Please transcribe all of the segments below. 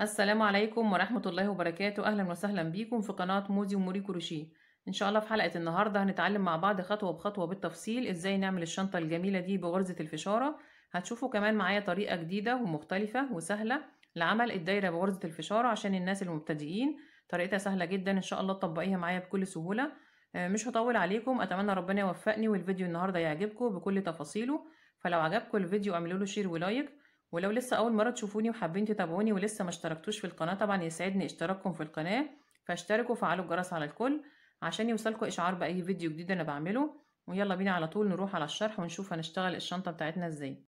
السلام عليكم ورحمة الله وبركاته أهلا وسهلا بيكم في قناة موزي وموري كروشيه إن شاء الله في حلقة النهاردة هنتعلم مع بعض خطوة بخطوة بالتفصيل إزاي نعمل الشنطة الجميلة دي بغرزة الفشارة هتشوفوا كمان معايا طريقة جديدة ومختلفة وسهلة لعمل الدايرة بغرزة الفشارة عشان الناس المبتدئين طريقتها سهلة جدا إن شاء الله تطبقيها معايا بكل سهولة آه، مش هطول عليكم أتمنى ربنا يوفقني والفيديو النهاردة يعجبكم بكل تفاصيله فلو عجبكم الفيديو اعملوا له شير ولايك ولو لسه أول مرة تشوفوني وحابين تتابعوني ولسه ما اشتركتوش في القناة طبعا يسعدني اشتراككم في القناة فاشتركوا وفعلوا الجرس على الكل عشان يوصلكوا إشعار بأي فيديو جديد أنا بعمله ويلا بينا على طول نروح على الشرح ونشوف هنشتغل الشنطة بتاعتنا ازاي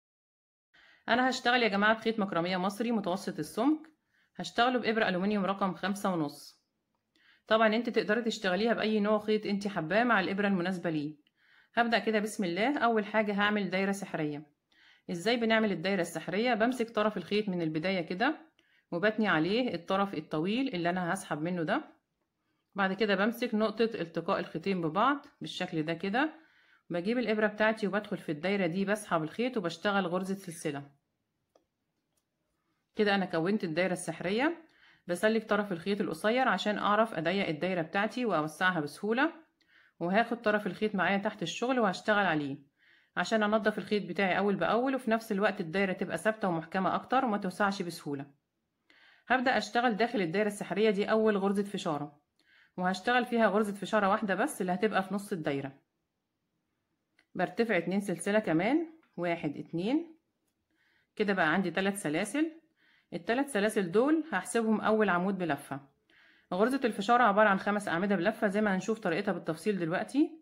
أنا هشتغل يا جماعة بخيط مكرمية مصري متوسط السمك هشتغله بإبرة ألومنيوم رقم خمسة ونص طبعا انت تقدري تشتغليها بأي نوع خيط انت حباه مع الإبرة المناسبة ليه هبدأ كده بسم الله أول حاجة هعمل دايرة سحرية ازاي بنعمل الدايرة السحرية بمسك طرف الخيط من البداية كده وبتني عليه الطرف الطويل اللي انا هسحب منه ده بعد كده بمسك نقطة التقاء الخيطين ببعض بالشكل ده كده بجيب الابرة بتاعتي وبدخل في الدايرة دي بسحب الخيط وبشتغل غرزة سلسلة كده انا كونت الدايرة السحرية بسلك طرف الخيط القصير عشان اعرف اضيق الدايرة بتاعتي واوسعها بسهولة وهاخد طرف الخيط معايا تحت الشغل وهشتغل عليه عشان انضف الخيط بتاعي اول باول وفي نفس الوقت الدايره تبقى ثابته ومحكمه اكتر وما توسعش بسهوله هبدا اشتغل داخل الدايره السحريه دي اول غرزه فشاره وهشتغل فيها غرزه فشاره واحده بس اللي هتبقى في نص الدايره برتفع اتنين سلسله كمان واحد اتنين كده بقى عندي تلات سلاسل التلات سلاسل دول هحسبهم اول عمود بلفه غرزه الفشاره عباره عن خمس اعمده بلفه زي ما هنشوف طريقتها بالتفصيل دلوقتي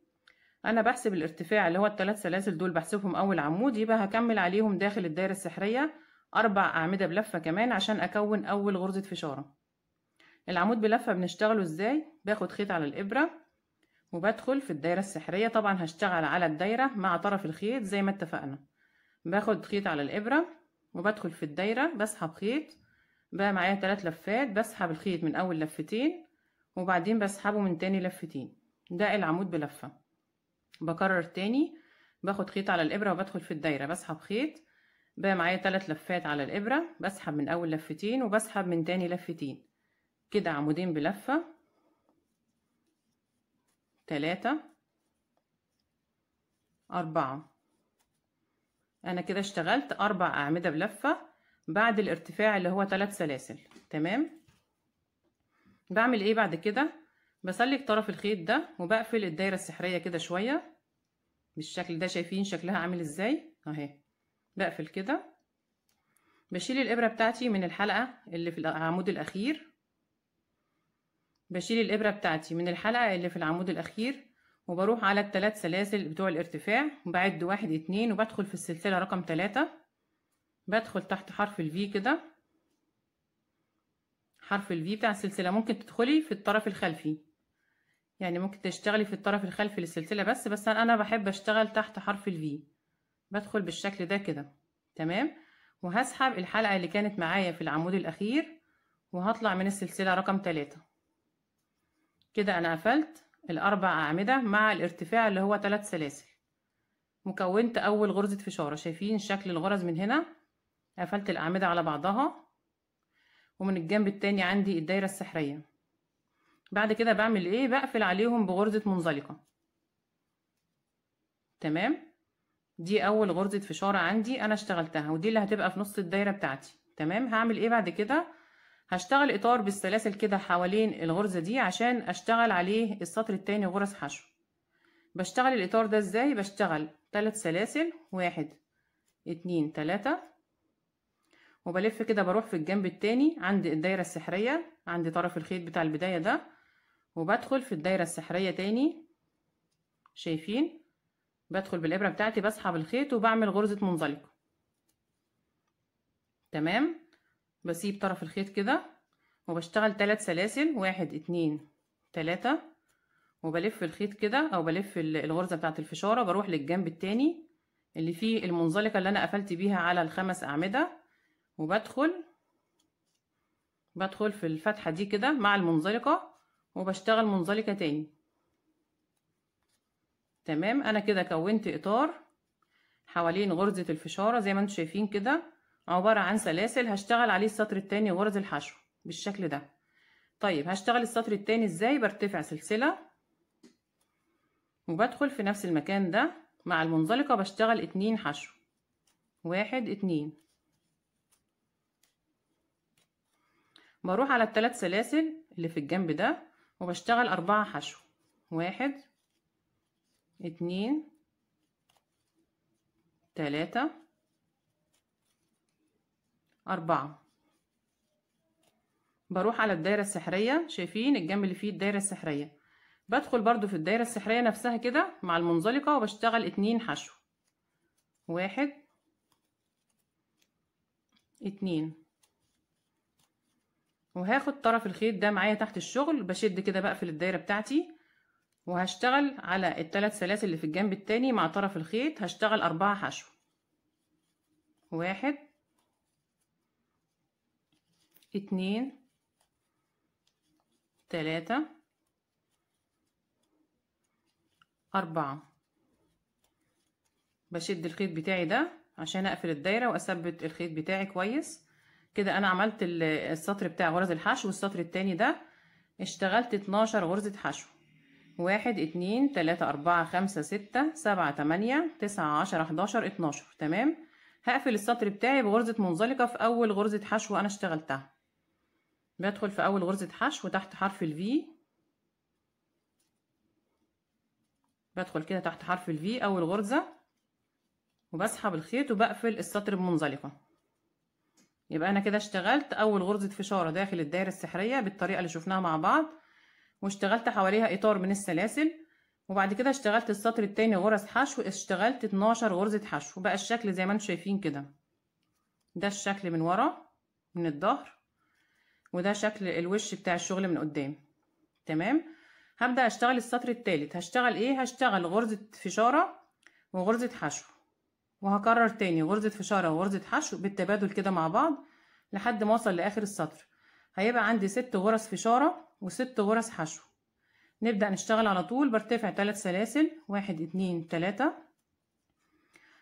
انا بحسب الارتفاع اللي هو الثلاث سلاسل دول بحسبهم اول عمود يبقى هكمل عليهم داخل الدايره السحريه اربع اعمده بلفه كمان عشان اكون اول غرزه فشاره العمود بلفه بنشتغله ازاي باخد خيط على الابره وبدخل في الدايره السحريه طبعا هشتغل على الدايره مع طرف الخيط زي ما اتفقنا باخد خيط على الابره وبدخل في الدايره بسحب خيط بقى معايا ثلاث لفات بسحب الخيط من اول لفتين وبعدين بسحبه من تاني لفتين ده العمود بلفه بكرر تاني باخد خيط على الابره وبدخل في الدايره بسحب خيط بقى معايا تلات لفات على الابره بسحب من اول لفتين وبسحب من تاني لفتين كده عمودين بلفه تلاتة أربعة أنا كده اشتغلت أربع أعمدة بلفة بعد الارتفاع اللي هو تلات سلاسل تمام بعمل إيه بعد كده بسلك طرف الخيط ده وبقفل الدايرة السحرية كده شوية بالشكل ده شايفين شكلها عامل ازاي اهي بقفل كده بشيل الابرة بتاعتي من الحلقة اللي في العمود الاخير بشيل الابرة بتاعتي من الحلقة اللي في العمود الاخير وبروح على الثلاث سلاسل بتوع الارتفاع وبعد واحد اتنين وبدخل في السلسلة رقم تلاتة بدخل تحت حرف الفي كده حرف الفي بتاع السلسلة ممكن تدخلي في الطرف الخلفي يعني ممكن تشتغلي في الطرف الخلفي للسلسلة بس بس أنا بحب أشتغل تحت حرف الفي بدخل بالشكل ده كده تمام وهسحب الحلقة اللي كانت معايا في العمود الأخير وهطلع من السلسلة رقم تلاتة كده أنا قفلت الأربع أعمدة مع الارتفاع اللي هو تلات سلاسل وكونت أول غرزة فشارة شايفين شكل الغرز من هنا قفلت الأعمدة على بعضها ومن الجنب التاني عندي الدايرة السحرية بعد كده بعمل ايه بقفل عليهم بغرزة منزلقة تمام دي اول غرزة فشار عندي انا اشتغلتها ودي اللي هتبقى في نص الدايرة بتاعتي تمام هعمل ايه بعد كده هشتغل اطار بالسلاسل كده حوالين الغرزة دي عشان اشتغل عليه السطر التاني غرز حشو بشتغل الاطار ده ازاي بشتغل ثلاث سلاسل واحد اتنين تلاتة وبلف كده بروح في الجنب التاني عند الدايرة السحرية عند طرف الخيط بتاع البداية ده وبدخل في الدايرة السحرية تاني شايفين بدخل بالإبرة بتاعتي بسحب الخيط وبعمل غرزة منزلقة تمام بسيب طرف الخيط كده وبشتغل ثلاث سلاسل واحد اتنين تلاتة وبلف الخيط كده او بلف الغرزة بتاعت الفشارة بروح للجنب التاني اللي فيه المنزلقة اللي انا قفلت بيها على الخمس اعمدة وبدخل بدخل في الفتحة دي كده مع المنزلقة وبشتغل منزلقة تاني تمام انا كده كونت اطار حوالين غرزة الفشارة زي ما انتم شايفين كده عبارة عن سلاسل هشتغل عليه السطر التاني غرز الحشو بالشكل ده طيب هشتغل السطر التاني ازاي برتفع سلسلة وبدخل في نفس المكان ده مع المنزلقة بشتغل اتنين حشو واحد اتنين بروح على التلات سلاسل اللي في الجنب ده وبشتغل أربعة حشو واحد اتنين تلاتة أربعة بروح على الدايرة السحرية شايفين الجنب اللي فيه الدايرة السحرية بدخل برضو في الدايرة السحرية نفسها كده مع المنزلقة وبشتغل اتنين حشو واحد اتنين وهاخد طرف الخيط ده معايا تحت الشغل بشد كده بقفل الدايره بتاعتي وهشتغل على الثلاث سلاسل اللي في الجنب التاني مع طرف الخيط هشتغل أربعة حشو واحد اتنين تلاتة أربعة بشد الخيط بتاعي ده عشان أقفل الدايرة وأثبت الخيط بتاعي كويس كده انا عملت السطر بتاع غرز الحشو والسطر التاني ده اشتغلت 12 غرزة حشو واحد اتنين تلاتة اربعة خمسة ستة سبعة تمانية تسعة عشرة حداشر اتناشر تمام هقفل السطر بتاعي بغرزة منزلقة في اول غرزة حشو انا اشتغلتها بدخل في اول غرزة حشو تحت حرف الفي بدخل كده تحت حرف الفي اول غرزة وبسحب الخيط وبقفل السطر بمنزلقة يبقى انا كده اشتغلت اول غرزه فشاره داخل الدايره السحريه بالطريقه اللي شفناها مع بعض واشتغلت حواليها اطار من السلاسل وبعد كده اشتغلت السطر التاني غرز حشو اشتغلت 12 غرزه حشو بقى الشكل زي ما انتم شايفين كده ده الشكل من ورا من الظهر وده شكل الوش بتاع الشغل من قدام تمام هبدا اشتغل السطر التالت هشتغل ايه هشتغل غرزه فشاره وغرزه حشو وهكرر تاني غرزة فشارة وغرزة حشو بالتبادل كده مع بعض لحد ما اوصل لاخر السطر هيبقى عندي ست غرز فشارة وست غرز حشو نبدأ نشتغل على طول برتفع تلات سلاسل واحد اتنين تلاتة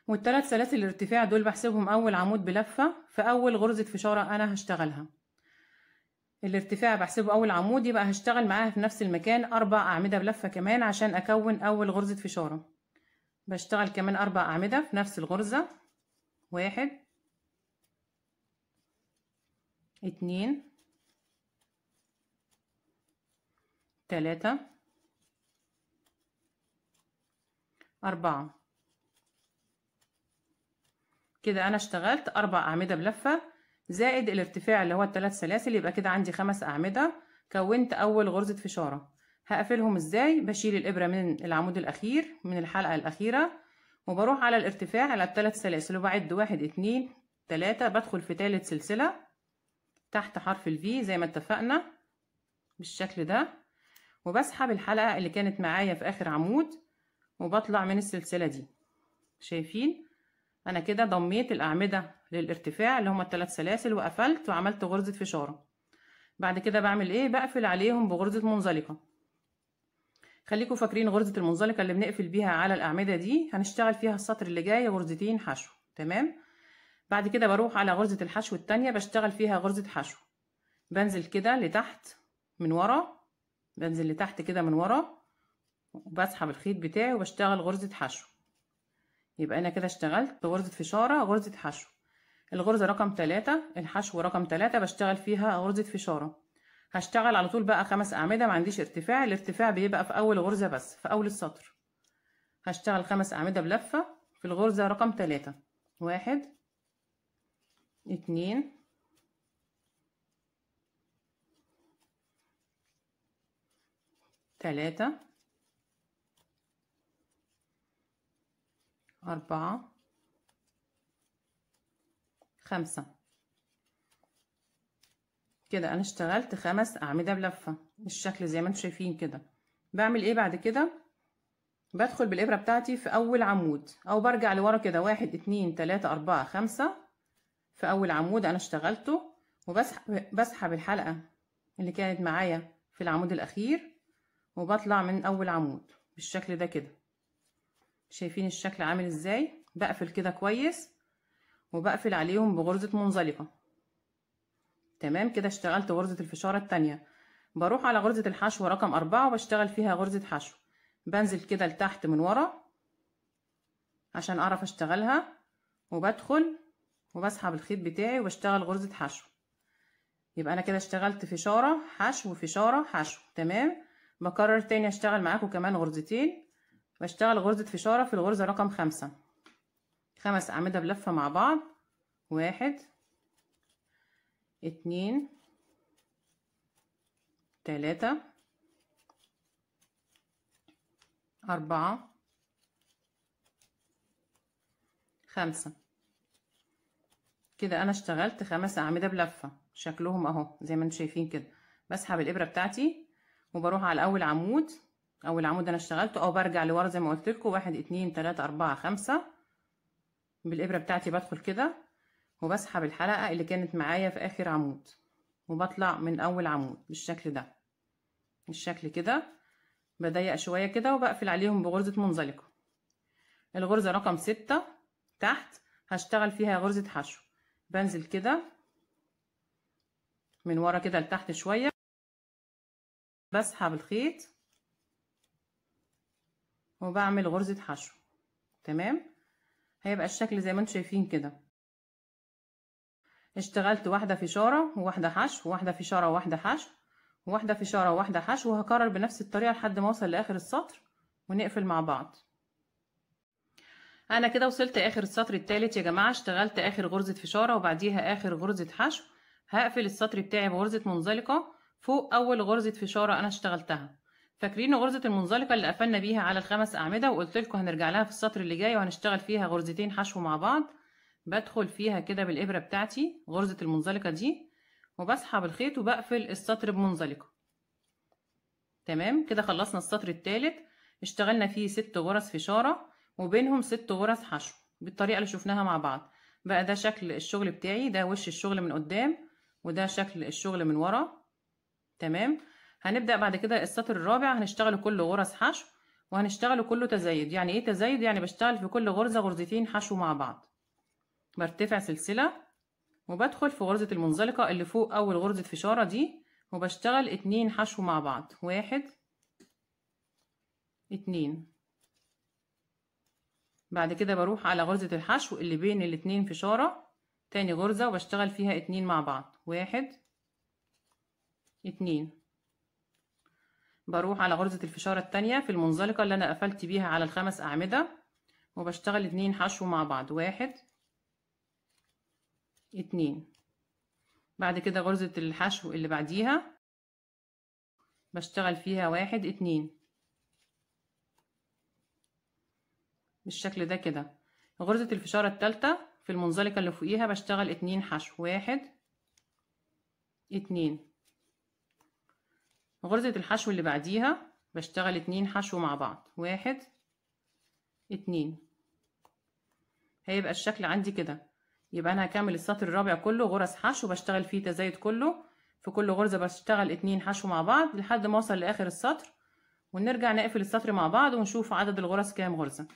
والتلات سلاسل الارتفاع دول بحسبهم أول عمود بلفة في أول غرزة فشارة أنا هشتغلها الارتفاع بحسبه أول عمود يبقى هشتغل معاها في نفس المكان أربع أعمدة بلفة كمان عشان أكون أول غرزة فشارة بشتغل كمان أربع أعمدة في نفس الغرزة واحد اتنين تلاتة أربعة كده أنا اشتغلت أربع أعمدة بلفة زائد الارتفاع اللي هو التلات سلاسل يبقى كده عندي خمس أعمدة كونت أول غرزة فشارة هقفلهم ازاي بشيل الابره من العمود الاخير من الحلقه الاخيره وبروح على الارتفاع على الثلاث سلاسل وبعد واحد اتنين تلاتة بدخل في تالت سلسله تحت حرف الفي زي ما اتفقنا بالشكل ده وبسحب الحلقه اللي كانت معايا في اخر عمود وبطلع من السلسله دي شايفين انا كده ضميت الاعمده للارتفاع اللي هما الثلاث سلاسل وقفلت وعملت غرزه فشاره بعد كده بعمل ايه بقفل عليهم بغرزه منزلقه خليكم فاكرين غرزة المنزلقة اللي بنقفل بيها على الأعمدة دي هنشتغل فيها السطر اللي جاي غرزتين حشو تمام بعد كده بروح على غرزة الحشو التانية بشتغل فيها غرزة حشو بنزل كده لتحت من ورا بنزل لتحت كده من ورا وبسحب الخيط بتاعي وبشتغل غرزة حشو يبقى أنا كده اشتغلت غرزة فشارة غرزة حشو الغرزة رقم تلاتة الحشو رقم تلاتة بشتغل فيها غرزة فشارة هشتغل على طول بقى خمس أعمدة ما عنديش ارتفاع الارتفاع بيبقى في أول غرزة بس في أول السطر هشتغل خمس أعمدة بلفة في الغرزة رقم ثلاثة واحد اتنين تلاتة أربعة خمسة كده انا اشتغلت خمس اعمده بلفه بالشكل زي ما انتم شايفين كده بعمل ايه بعد كده بدخل بالابره بتاعتي في اول عمود او برجع لورا كده واحد اتنين تلاته اربعه خمسه في اول عمود انا اشتغلته وبسحب بسحب الحلقه اللي كانت معايا في العمود الاخير وبطلع من اول عمود بالشكل ده كده شايفين الشكل عامل ازاي بقفل كده كويس وبقفل عليهم بغرزه منزلقه تمام كده اشتغلت غرزة الفشارة التانية بروح على غرزة الحشو رقم أربعة وبشتغل فيها غرزة حشو بنزل كده لتحت من ورا عشان أعرف أشتغلها وبدخل وبسحب الخيط بتاعي وبشتغل غرزة حشو يبقى أنا كده اشتغلت فشارة حشو فشارة حشو تمام بكرر تاني أشتغل معاكم كمان غرزتين بشتغل غرزة فشارة في الغرزة رقم خمسة خمس أعمدة بلفة مع بعض واحد اتنين تلاتة أربعة خمسة كده أنا اشتغلت خمس أعمدة بلفة شكلهم أهو زي ما انتم شايفين كده بسحب الإبرة بتاعتي وبروح على أول عمود أول عمود أنا اشتغلته أو برجع لورا زي ما قلتلكوا واحد اتنين تلاتة أربعة خمسة بالإبرة بتاعتي بدخل كده وبسحب الحلقة اللي كانت معايا في آخر عمود وبطلع من أول عمود بالشكل ده بالشكل كده بضيق شوية كده وبقفل عليهم بغرزة منزلقة الغرزة رقم ستة تحت هشتغل فيها غرزة حشو بنزل كده من ورا كده لتحت شوية بسحب الخيط وبعمل غرزة حشو تمام هيبقى الشكل زي ما انتم شايفين كده اشتغلت واحدة شاره وواحدة حشو وواحدة شاره وواحدة حشو وواحدة شاره وواحدة حشو وهكرر بنفس الطريقة لحد ما اوصل لآخر السطر ونقفل مع بعض انا كده وصلت اخر السطر الثالث يا جماعه اشتغلت اخر غرزه فشاره وبعديها اخر غرزه حشو هقفل السطر بتاعي بغرزه منزلقه فوق اول غرزه فشاره انا اشتغلتها فاكرين غرزه المنزلقه اللي قفلنا بيها على الخمس اعمده وقلت لكم هنرجع لها في السطر اللي جاي وهنشتغل فيها غرزتين حشو مع بعض بدخل فيها كده بالإبرة بتاعتي غرزة المنزلقة دي وبسحب الخيط وبقفل السطر بمنزلقة تمام كده خلصنا السطر التالت اشتغلنا فيه ست غرز فشارة وبينهم ست غرز حشو بالطريقة اللي شفناها مع بعض بقى ده شكل الشغل بتاعي ده وش الشغل من قدام وده شكل الشغل من ورا تمام هنبدأ بعد كده السطر الرابع هنشتغل كل غرز حشو وهنشتغل كله تزايد يعني ايه تزايد يعني بشتغل في كل غرزة غرزتين حشو مع بعض برتفع سلسلة وبدخل في غرزة المنزلقة اللي فوق أول غرزة فشارة دي وبشتغل اتنين حشو مع بعض واحد اتنين بعد كده بروح على غرزة الحشو اللي بين الاتنين فشارة تاني غرزة وبشتغل فيها اتنين مع بعض واحد اتنين بروح على غرزة الفشارة التانية في المنزلقة اللي أنا قفلت بيها على الخمس أعمدة وبشتغل اتنين حشو مع بعض واحد اتنين بعد كده غرزة الحشو اللي بعديها بشتغل فيها واحد اتنين بالشكل ده كده غرزة الفشارة التالتة في المنزلقة اللي فوقيها بشتغل اتنين حشو واحد اتنين غرزة الحشو اللي بعديها بشتغل اتنين حشو مع بعض واحد اتنين هيبقى الشكل عندي كده يبقى انا هكمل السطر الرابع كله غرز حشو بشتغل فيه تزايد كله في كل غرزة بشتغل اتنين حشو مع بعض لحد ما اوصل لاخر السطر ونرجع نقفل السطر مع بعض ونشوف عدد الغرز كام غرزة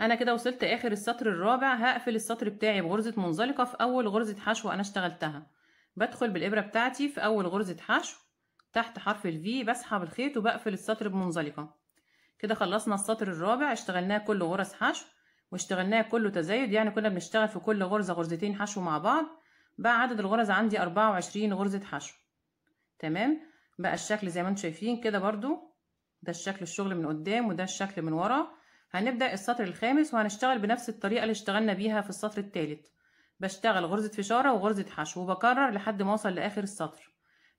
انا كده وصلت اخر السطر الرابع هقفل السطر بتاعي بغرزة منزلقة في اول غرزة حشو انا اشتغلتها بدخل بالابرة بتاعتي في اول غرزة حشو تحت حرف الفي بسحب الخيط وبقفل السطر بمنزلقة كده خلصنا السطر الرابع اشتغلناه كله غرز حشو واشتغلناه كله تزايد يعني كنا بنشتغل في كل غرزة غرزتين حشو مع بعض بقى عدد الغرز عندي أربعة وعشرين غرزة حشو تمام بقى الشكل زي ما انتم شايفين كده برضو ده الشكل الشغل من قدام وده الشكل من ورا هنبدأ السطر الخامس وهنشتغل بنفس الطريقة اللي اشتغلنا بيها في السطر الثالث بشتغل غرزة فشارة وغرزة حشو وبكرر لحد ما اوصل لآخر السطر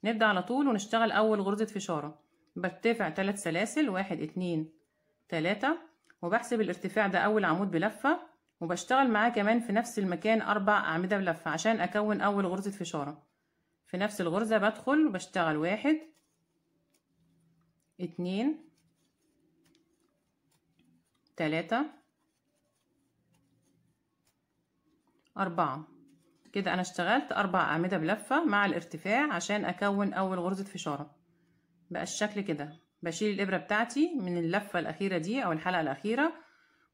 نبدأ على طول ونشتغل أول غرزة فشارة برتفع تلات سلاسل واحد اتنين تلاتة وبحسب الارتفاع ده أول عمود بلفة وبشتغل معاه كمان في نفس المكان أربع أعمدة بلفة عشان أكون أول غرزة فشارة في نفس الغرزة بدخل وبشتغل واحد اتنين تلاتة أربعة كده أنا اشتغلت أربع أعمدة بلفة مع الارتفاع عشان أكون أول غرزة فشارة بقى الشكل كده بشيل الابره بتاعتي من اللفه الاخيره دي او الحلقه الاخيره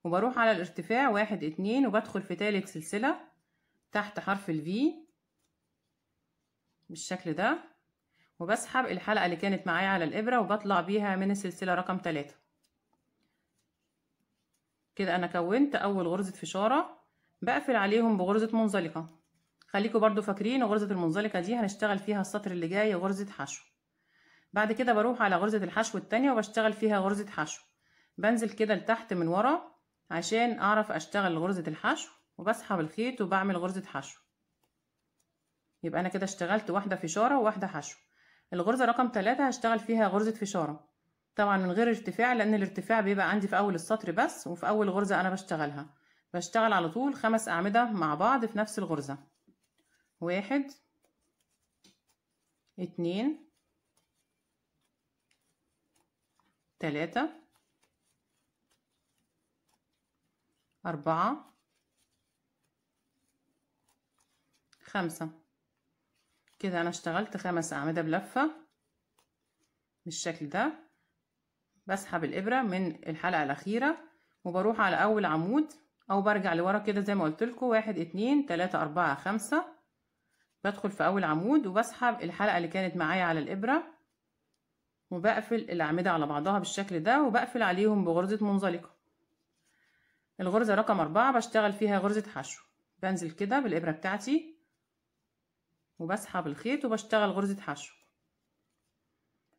وبروح على الارتفاع واحد اتنين وبدخل في تالت سلسله تحت حرف الفي بالشكل ده وبسحب الحلقه اللي كانت معايا على الابره وبطلع بيها من السلسله رقم تلاتة كده انا كونت اول غرزه فشاره بقفل عليهم بغرزه منزلقه خليكوا برضو فاكرين غرزه المنزلقه دي هنشتغل فيها السطر اللي جاي غرزه حشو بعد كده بروح على غرزة الحشو التانية وبشتغل فيها غرزة حشو بنزل كده لتحت من ورا عشان اعرف اشتغل غرزة الحشو وبسحب الخيط وبعمل غرزة حشو يبقى انا كده اشتغلت واحدة فشارة وواحدة حشو الغرزة رقم تلاتة هشتغل فيها غرزة فشارة طبعا من غير ارتفاع لان الارتفاع بيبقى عندي في اول السطر بس وفي اول غرزة انا بشتغلها بشتغل على طول خمس اعمدة مع بعض في نفس الغرزة واحد اتنين ثلاثة أربعة خمسة كده أنا اشتغلت خمس أعمدة بلفة بالشكل ده بسحب الإبرة من الحلقة الأخيرة وبروح على أول عمود أو برجع لورا كده زي ما قلتلكوا واحد اتنين تلاتة أربعة خمسة بدخل في أول عمود وبسحب الحلقة اللي كانت معايا على الإبرة وبقفل الأعمدة على بعضها بالشكل ده وبقفل عليهم بغرزة منزلقة الغرزة رقم أربعة بشتغل فيها غرزة حشو بنزل كده بالإبرة بتاعتي وبسحب الخيط وبشتغل غرزة حشو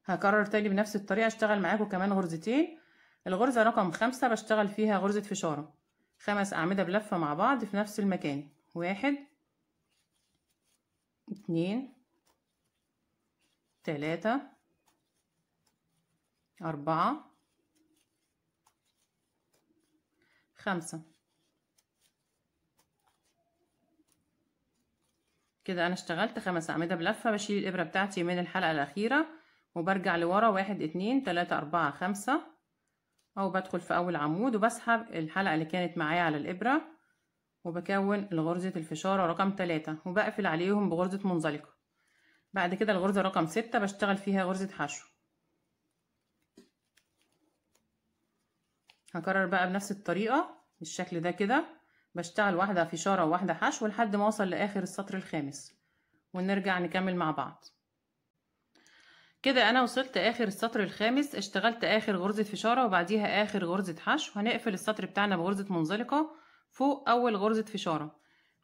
هكرر تاني بنفس الطريقة اشتغل معاكم كمان غرزتين الغرزة رقم خمسة بشتغل فيها غرزة فشارة خمس أعمدة بلفة مع بعض في نفس المكان واحد اتنين تلاتة أربعة خمسة كده أنا اشتغلت خمس أعمدة بلفة بشيل الإبرة بتاعتي من الحلقة الأخيرة وبرجع لورا واحد اتنين تلاتة أربعة خمسة أو بدخل في أول عمود وبسحب الحلقة اللي كانت معايا على الإبرة وبكون غرزة الفشارة رقم تلاتة وبقفل عليهم بغرزة منزلقة بعد كده الغرزة رقم ستة بشتغل فيها غرزة حشو هكرر بقى بنفس الطريقة بالشكل ده كده بشتغل واحدة في شارة وواحدة حشو لحد ما اوصل لاخر السطر الخامس ونرجع نكمل مع بعض كده انا وصلت اخر السطر الخامس اشتغلت اخر غرزة فشارة وبعديها اخر غرزة حشو هنقفل السطر بتاعنا بغرزة منزلقة فوق اول غرزة فشارة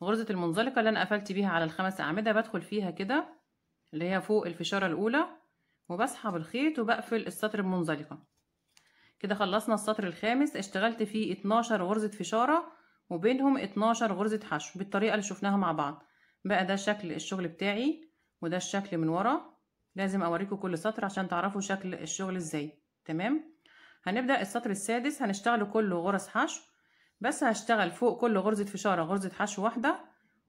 غرزة المنزلقة اللي انا قفلت بيها على الخمس اعمدة بدخل فيها كده اللي هي فوق الفشارة الاولى وبسحب الخيط وبقفل السطر بمنزلقة كده خلصنا السطر الخامس اشتغلت فيه 12 غرزة فشارة وبينهم 12 غرزة حشو بالطريقة اللي شفناها مع بعض بقى ده شكل الشغل بتاعي وده الشكل من ورا لازم اوريكم كل سطر عشان تعرفوا شكل الشغل ازاي تمام هنبدأ السطر السادس هنشتغل كله غرز حشو بس هشتغل فوق كل غرزة فشارة غرزة حشو واحدة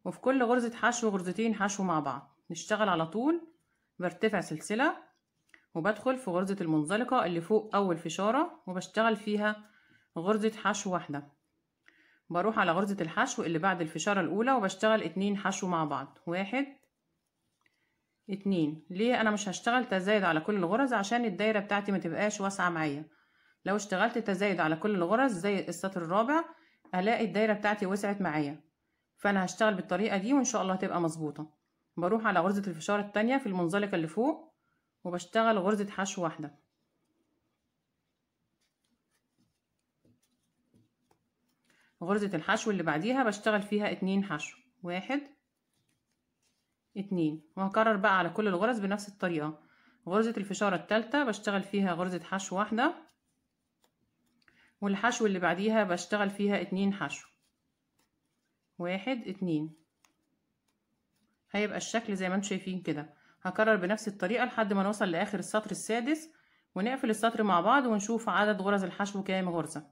وفي كل غرزة حشو غرزتين حشو مع بعض نشتغل على طول برتفع سلسلة وبدخل في غرزة المنزلقة اللي فوق أول فشارة وبشتغل فيها غرزة حشو واحدة بروح على غرزة الحشو اللي بعد الفشارة الأولى وبشتغل اتنين حشو مع بعض واحد اتنين ليه أنا مش هشتغل تزايد على كل الغرز عشان الدايرة بتاعتي ما تبقاش واسعة معايا لو اشتغلت تزايد على كل الغرز زي السطر الرابع هلاقي الدايرة بتاعتي وسعت معايا فأنا هشتغل بالطريقة دي وإن شاء الله هتبقى مظبوطة بروح على غرزة الفشارة التانية في المنزلقة اللي فوق وبشتغل غرزة حشو واحدة غرزة الحشو اللي بعديها بشتغل فيها اتنين حشو واحد اتنين وهكرر بقى على كل الغرز بنفس الطريقة غرزة الفشارة التالتة بشتغل فيها غرزة حشو واحدة والحشو اللي بعديها بشتغل فيها اتنين حشو واحد اتنين هيبقى الشكل زي ما انتم شايفين كده هكرر بنفس الطريقة لحد ما نوصل لآخر السطر السادس ونقفل السطر مع بعض ونشوف عدد غرز الحشو كام غرزة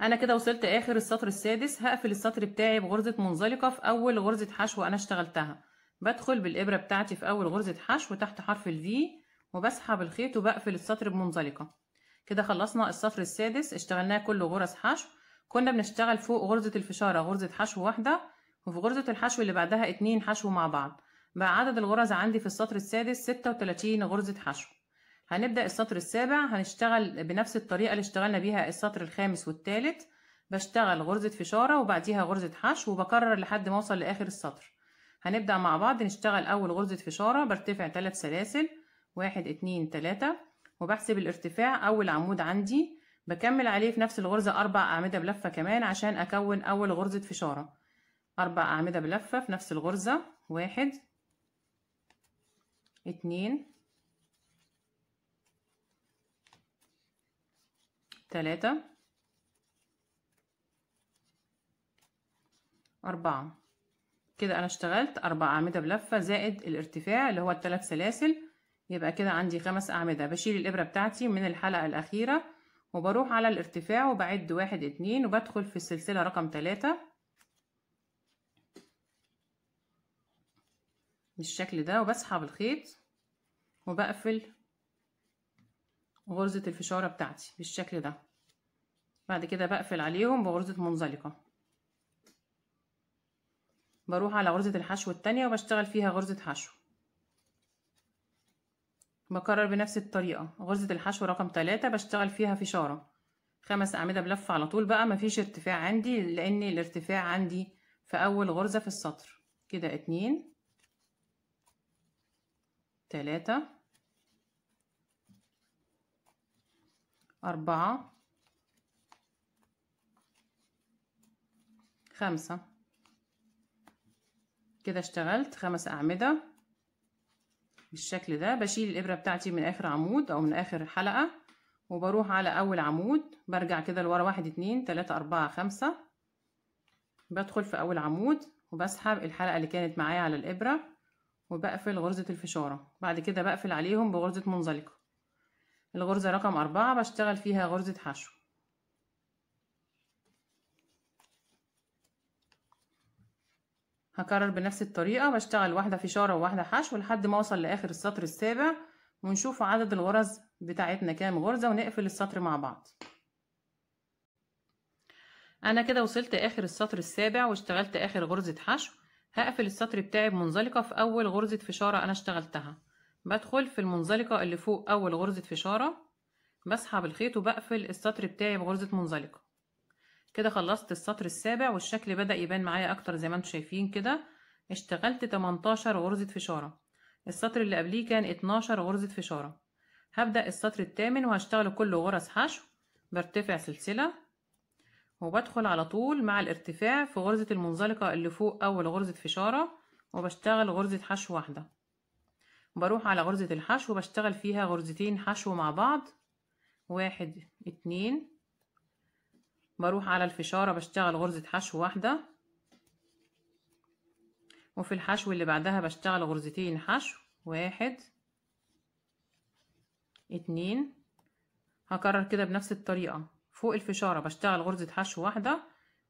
انا كده وصلت اخر السطر السادس هقفل السطر بتاعي بغرزة منزلقة في اول غرزة حشو انا اشتغلتها بدخل بالابرة بتاعتي في اول غرزة حشو تحت حرف الفي وبسحب الخيط وبقفل السطر بمنزلقة كده خلصنا السطر السادس اشتغلناه كله غرز حشو كنا بنشتغل فوق غرزة الفشارة غرزة حشو واحدة وفي غرزة الحشو اللي بعدها اتنين حشو مع بعض بقى عدد الغرز عندي في السطر السادس ستة وتلاتين غرزة حشو هنبدأ السطر السابع هنشتغل بنفس الطريقة اللي اشتغلنا بيها السطر الخامس والتالت بشتغل غرزة فشارة وبعديها غرزة حشو وبكرر لحد ما اوصل لآخر السطر هنبدأ مع بعض نشتغل أول غرزة فشارة برتفع تلات سلاسل واحد اتنين تلاتة وبحسب الارتفاع أول عمود عندي بكمل عليه في نفس الغرزة أربع أعمدة بلفة كمان عشان أكون أول غرزة فشارة أربع أعمدة بلفة في نفس الغرزة واحد اتنين تلاتة أربعة كده أنا اشتغلت أربع أعمدة بلفة زائد الارتفاع اللي هو التلات سلاسل يبقى كده عندي خمس أعمدة بشيل الإبرة بتاعتي من الحلقة الأخيرة وبروح على الارتفاع وبعد واحد اتنين وبدخل في السلسلة رقم تلاتة بالشكل ده وبسحب الخيط وبقفل غرزة الفشارة بتاعتي بالشكل ده بعد كده بقفل عليهم بغرزة منزلقة بروح على غرزة الحشو التانية وبشتغل فيها غرزة حشو بكرر بنفس الطريقة غرزة الحشو رقم تلاتة بشتغل فيها فشارة خمس أعمدة بلفة على طول بقى مفيش ارتفاع عندي لأن الارتفاع عندي في أول غرزة في السطر كده اتنين تلاتة أربعة خمسة كده اشتغلت خمس أعمدة بالشكل ده بشيل الإبرة بتاعتي من آخر عمود أو من آخر حلقة وبروح على أول عمود برجع كده لورا واحد اتنين تلاتة أربعة خمسة بدخل في أول عمود وبسحب الحلقة اللي كانت معايا على الإبرة وبقفل غرزة الفشارة بعد كده بقفل عليهم بغرزة منزلقة الغرزة رقم أربعة بشتغل فيها غرزة حشو هكرر بنفس الطريقة بشتغل واحدة فشارة وواحدة حشو لحد ما اوصل لآخر السطر السابع ونشوف عدد الغرز بتاعتنا كام غرزة ونقفل السطر مع بعض انا كده وصلت اخر السطر السابع واشتغلت اخر غرزة حشو هقفل السطر بتاعي بمنزلقة في أول غرزة فشارة أنا اشتغلتها بدخل في المنزلقة اللي فوق أول غرزة فشارة بسحب الخيط وبقفل السطر بتاعي بغرزة منزلقة كده خلصت السطر السابع والشكل بدأ يبان معايا أكتر زي ما انتوا شايفين كده اشتغلت 18 غرزة فشارة السطر اللي قبليه كان 12 غرزة فشارة هبدأ السطر التامن وهشتغل كله غرز حشو برتفع سلسلة وبدخل على طول مع الارتفاع في غرزة المنزلقة اللي فوق أول غرزة فشارة وبشتغل غرزة حشو واحدة بروح على غرزة الحشو بشتغل فيها غرزتين حشو مع بعض واحد اتنين بروح على الفشارة بشتغل غرزة حشو واحدة وفي الحشو اللي بعدها بشتغل غرزتين حشو واحد اتنين هكرر كده بنفس الطريقة فوق الفشارة بشتغل غرزة حشو واحدة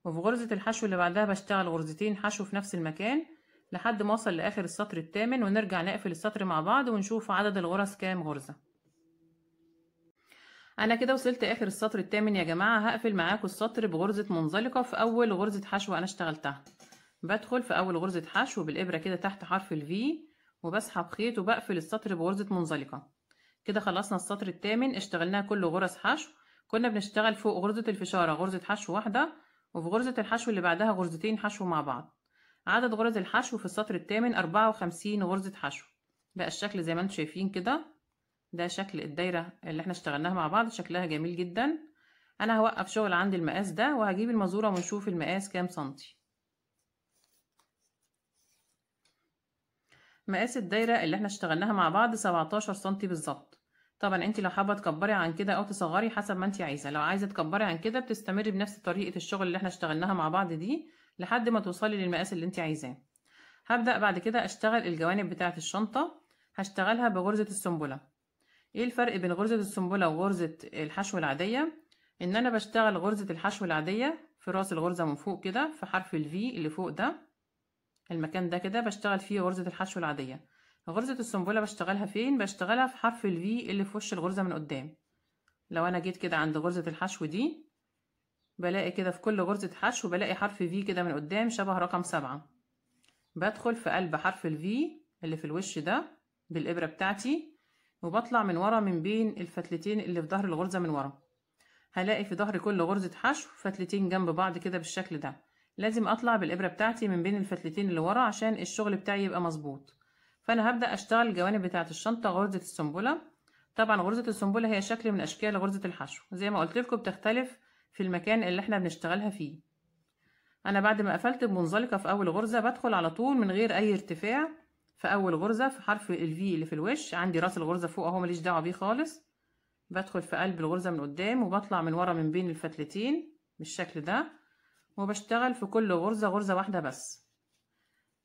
وفي غرزة الحشو اللي بعدها بشتغل غرزتين حشو في نفس المكان لحد ما أوصل لآخر السطر الثامن ونرجع نقفل السطر مع بعض ونشوف عدد الغرز كام غرزة أنا كده وصلت آخر السطر الثامن يا جماعة هقفل معاكم السطر بغرزة منزلقة في أول غرزة حشو أنا اشتغلتها بدخل في أول غرزة حشو بالإبرة كده تحت حرف الفي وبسحب خيط وبقفل السطر بغرزة منزلقة كده خلصنا السطر الثامن اشتغلناها كل غرز حشو كنا بنشتغل فوق غرزة الفشارة غرزة حشو واحدة وفي غرزة الحشو اللي بعدها غرزتين حشو مع بعض عدد غرز الحشو في السطر الثامن أربعة وخمسين غرزة حشو بقى الشكل زي ما انتم شايفين كده ده شكل الدايرة اللي احنا اشتغلناها مع بعض شكلها جميل جدا انا هوقف شغل عند المقاس ده وهجيب المزورة ونشوف المقاس كام سنتي مقاس الدايرة اللي احنا اشتغلناها مع بعض سبعتاشر سنتي بالظبط طبعا انت لو حابه تكبري عن كده او تصغري حسب ما انت عايزه لو عايزه تكبري عن كده بتستمري بنفس طريقه الشغل اللي احنا اشتغلناها مع بعض دي لحد ما توصلي للمقاس اللي انت عايزاه هبدا بعد كده اشتغل الجوانب بتاعه الشنطه هشتغلها بغرزه السنبله ايه الفرق بين غرزه السنبله وغرزه الحشو العاديه ان انا بشتغل غرزه الحشو العاديه في راس الغرزه من فوق كده في حرف الفي اللي فوق ده المكان ده كده بشتغل فيه غرزه الحشو العاديه غرزة السنبلة بشتغلها فين بشتغلها في حرف ال V اللي في وش الغرزة من قدام لو انا جيت كده عند غرزة الحشو دي بلاقي كده في كل غرزة حشو بلاقي حرف V كده من قدام شبه رقم سبعة بدخل في قلب حرف ال V اللي في الوش ده بالإبرة بتاعتي وبطلع من ورا من بين الفتلتين اللي في ظهر الغرزة من ورا هلاقي في ظهر كل غرزة حشو فتلتين جنب بعض كده بالشكل ده لازم اطلع بالإبرة بتاعتي من بين الفتلتين اللي ورا عشان الشغل بتاعي يبقى مظبوط فانا هبدا اشتغل الجوانب بتاعه الشنطه غرزه السنبله طبعا غرزه السنبله هي شكل من اشكال غرزه الحشو زي ما قلت لكم بتختلف في المكان اللي احنا بنشتغلها فيه انا بعد ما قفلت بمنزلقه في اول غرزه بدخل على طول من غير اي ارتفاع في اول غرزه في حرف الفي اللي في الوش عندي راس الغرزه فوق اهو ماليش دعوه بيه خالص بدخل في قلب الغرزه من قدام وبطلع من ورا من بين الفتلتين بالشكل ده وبشتغل في كل غرزه غرزه واحده بس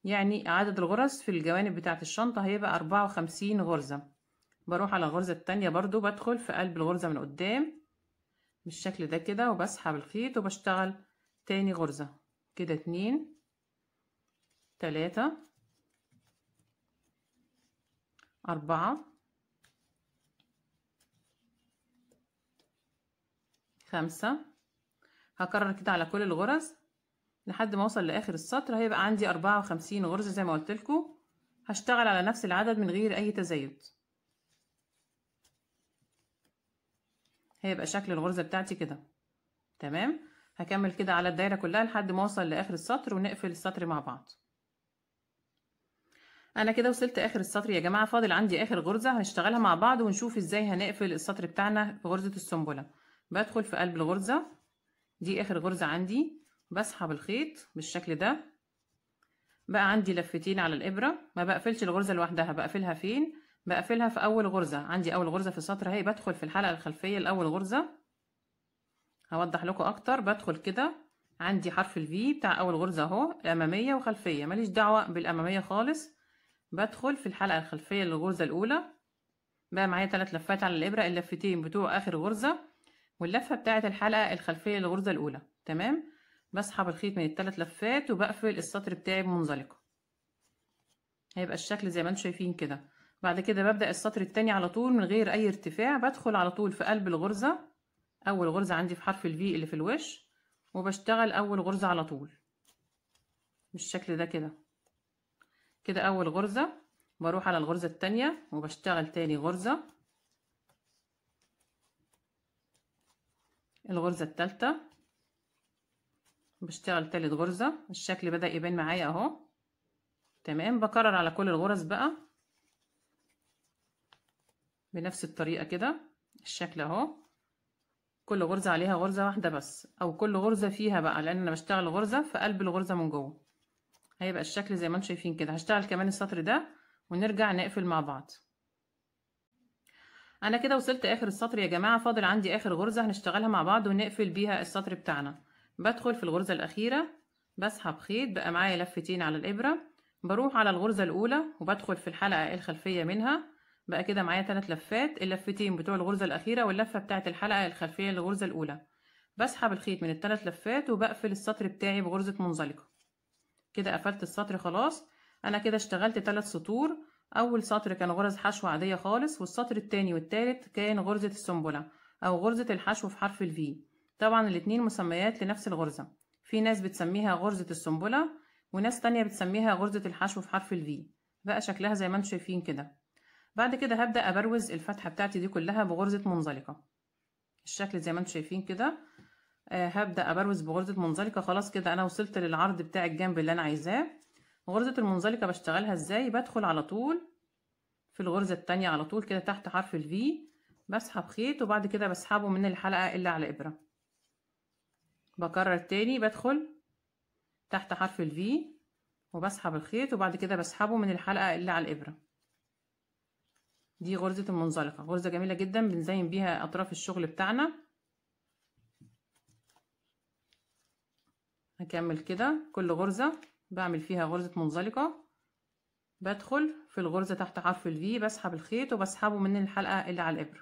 يعني عدد الغرز في الجوانب بتاعة الشنطة هيبقى أربعة وخمسين غرزة بروح على الغرزة التانية برضو بدخل في قلب الغرزة من قدام بالشكل ده كده وبسحب الخيط وبشتغل تاني غرزة كده اتنين تلاتة أربعة خمسة هكرر كده على كل الغرز لحد ما اوصل لاخر السطر هيبقى عندي أربعة وخمسين غرزه زي ما قلت لكم هشتغل على نفس العدد من غير اي تزايد هيبقى شكل الغرزه بتاعتي كده تمام هكمل كده على الدايره كلها لحد ما اوصل لاخر السطر ونقفل السطر مع بعض انا كده وصلت اخر السطر يا جماعه فاضل عندي اخر غرزه هنشتغلها مع بعض ونشوف ازاي هنقفل السطر بتاعنا في غرزه السنبله بدخل في قلب الغرزه دي اخر غرزه عندي بسحب الخيط بالشكل ده بقى عندي لفتين على الابره ما بقفلش الغرزه لوحدها بقفلها فين بقفلها في اول غرزه عندي اول غرزه في السطر اهي بدخل في الحلقه الخلفيه لاول غرزه هوضح لكم اكتر بدخل كده عندي حرف الفي بتاع اول غرزه اهو اماميه وخلفيه ماليش دعوه بالاماميه خالص بدخل في الحلقه الخلفيه للغرزه الاولى بقى معايا ثلاث لفات على الابره اللفتين بتوع اخر غرزه واللفه بتاعه الحلقه الخلفيه للغرزه الاولى تمام بسحب الخيط من الثلاث لفات وبقفل السطر بتاعي بمنزلقة هيبقى الشكل زي ما انتم شايفين كده بعد كده ببدأ السطر التاني على طول من غير اي ارتفاع بدخل على طول في قلب الغرزة اول غرزة عندي في حرف الفي اللي في الوش وبشتغل اول غرزة على طول بالشكل ده كده كده اول غرزة بروح على الغرزة التانية وبشتغل تاني غرزة الغرزة التالتة بشتغل تالت غرزة الشكل بدأ يبان معايا اهو تمام بكرر على كل الغرز بقى بنفس الطريقة كده الشكل اهو كل غرزة عليها غرزة واحدة بس او كل غرزة فيها بقى لان انا بشتغل غرزة في قلب الغرزة من جوه هيبقى الشكل زي ما انتم شايفين كده هشتغل كمان السطر ده ونرجع نقفل مع بعض انا كده وصلت اخر السطر يا جماعة فاضل عندي اخر غرزة هنشتغلها مع بعض ونقفل بيها السطر بتاعنا بدخل في الغرزة الأخيرة بسحب خيط بقى معايا لفتين على الإبرة بروح على الغرزة الأولى وبدخل في الحلقة الخلفية منها بقى كده معايا تلات لفات اللفتين بتوع الغرزة الأخيرة واللفة بتاعة الحلقة الخلفية للغرزة الأولى بسحب الخيط من التلات لفات وبقفل السطر بتاعي بغرزة منزلقة كده قفلت السطر خلاص أنا كده اشتغلت تلات سطور أول سطر كان غرز حشو عادية خالص والسطر التاني والتالت كان غرزة السنبلة أو غرزة الحشو في حرف الفي طبعا الاتنين مسميات لنفس الغرزة في ناس بتسميها غرزة السنبلة وناس تانية بتسميها غرزة الحشو في حرف الفي بقى شكلها زي ما انتم شايفين كده بعد كده هبدأ أبروز الفتحة بتاعتي دي كلها بغرزة منزلقة الشكل زي ما انتم شايفين كده آه، هبدأ أبروز بغرزة منزلقة خلاص كده أنا وصلت للعرض بتاع الجنب اللي أنا عايزاه غرزة المنزلقة بشتغلها ازاي بدخل على طول في الغرزة التانية على طول كده تحت حرف الفي بسحب خيط وبعد كده بسحبه من الحلقة اللي على إبرة بكرر تاني بدخل تحت حرف الفي وبسحب الخيط وبعد كده بسحبه من الحلقة اللي على الإبرة دي غرزة المنزلقة غرزة جميلة جدا بنزين بيها أطراف الشغل بتاعنا هكمل كده كل غرزة بعمل فيها غرزة منزلقة بدخل في الغرزة تحت حرف الفي بسحب الخيط وبسحبه من الحلقة اللي على الإبرة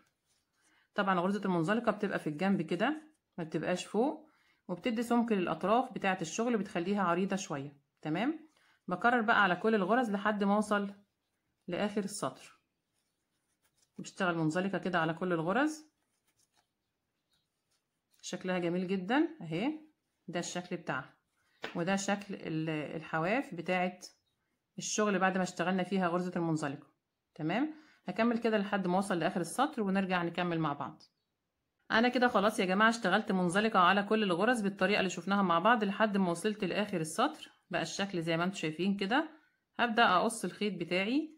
طبعا غرزة المنزلقة بتبقى في الجنب كده ما بتبقاش فوق وبتدي سمك للأطراف بتاعة الشغل بتخليها عريضة شوية تمام بكرر بقى على كل الغرز لحد ما اوصل لآخر السطر بشتغل منزلقة كده على كل الغرز شكلها جميل جدا اهي ده الشكل بتاعها وده شكل الحواف بتاعة الشغل بعد ما اشتغلنا فيها غرزة المنزلقة تمام هكمل كده لحد ما اوصل لاخر السطر ونرجع نكمل مع بعض انا كده خلاص يا جماعه اشتغلت منزلقه على كل الغرز بالطريقه اللي شفناها مع بعض لحد ما وصلت لاخر السطر بقى الشكل زي ما انتم شايفين كده هبدا اقص الخيط بتاعي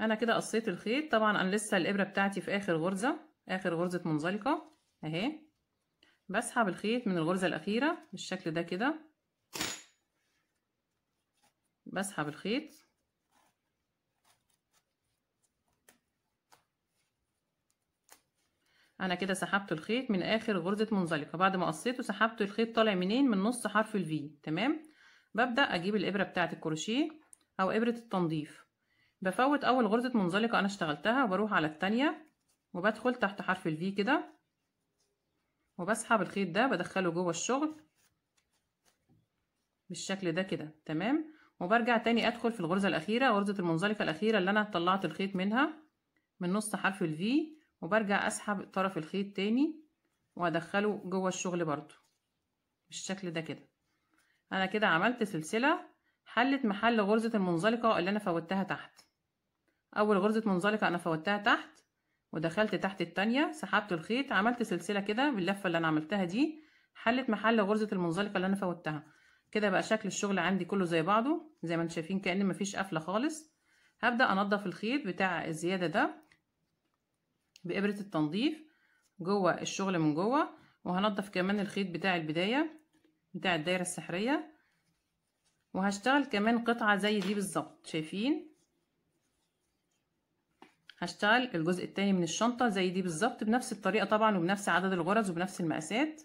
انا كده قصيت الخيط طبعا انا لسه الابره بتاعتي في اخر غرزه اخر غرزه منزلقه اهي بسحب الخيط من الغرزه الاخيره بالشكل ده كده بسحب الخيط انا كده سحبت الخيط من اخر غرزه منزلقه بعد ما قصيته سحبت الخيط طالع منين من نص حرف الفي تمام ببدا اجيب الابره بتاعه الكروشيه او ابره التنظيف بفوت اول غرزه منزلقه انا اشتغلتها وبروح على الثانيه وبدخل تحت حرف الفي كده وبسحب الخيط ده بدخله جوه الشغل بالشكل ده كده تمام وبرجع تاني ادخل في الغرزة الاخيرة غرزة المنزلقة الاخيرة اللي انا طلعت الخيط منها من نص حرف الفي وبرجع اسحب طرف الخيط تاني وادخله جوه الشغل برضو بالشكل ده كده انا كده عملت سلسلة حلت محل غرزة المنزلقة اللي انا فوتها تحت اول غرزة منزلقة انا فوتها تحت ودخلت تحت التانية سحبت الخيط عملت سلسلة كده باللفة اللي انا عملتها دي حلت محل غرزة المنزلقة اللي انا فوتها كده بقى شكل الشغل عندي كله زي بعضه زي ما انتم شايفين كأن مفيش قفلة خالص هبدأ انضف الخيط بتاع الزيادة ده بإبرة التنظيف جوه الشغل من جوه وهنضف كمان الخيط بتاع البداية بتاع الدايرة السحرية وهشتغل كمان قطعة زي دي بالظبط شايفين هشتغل الجزء التاني من الشنطة زي دي بالظبط بنفس الطريقة طبعا وبنفس عدد الغرز وبنفس المقاسات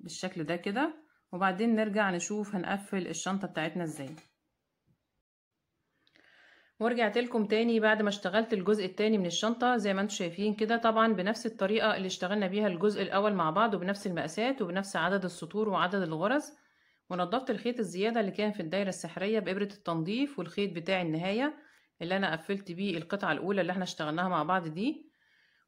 بالشكل ده كده وبعدين نرجع نشوف هنقفل الشنطة بتاعتنا ازاي ورجعت لكم تاني بعد ما اشتغلت الجزء التاني من الشنطة زي ما انتم شايفين كده طبعا بنفس الطريقة اللي اشتغلنا بيها الجزء الاول مع بعض وبنفس المقاسات وبنفس عدد السطور وعدد الغرز ونضفت الخيط الزيادة اللي كان في الدايرة السحرية بإبرة التنظيف والخيط بتاع النهاية اللي انا قفلت بيه القطعة الاولى اللي احنا اشتغلناها مع بعض دي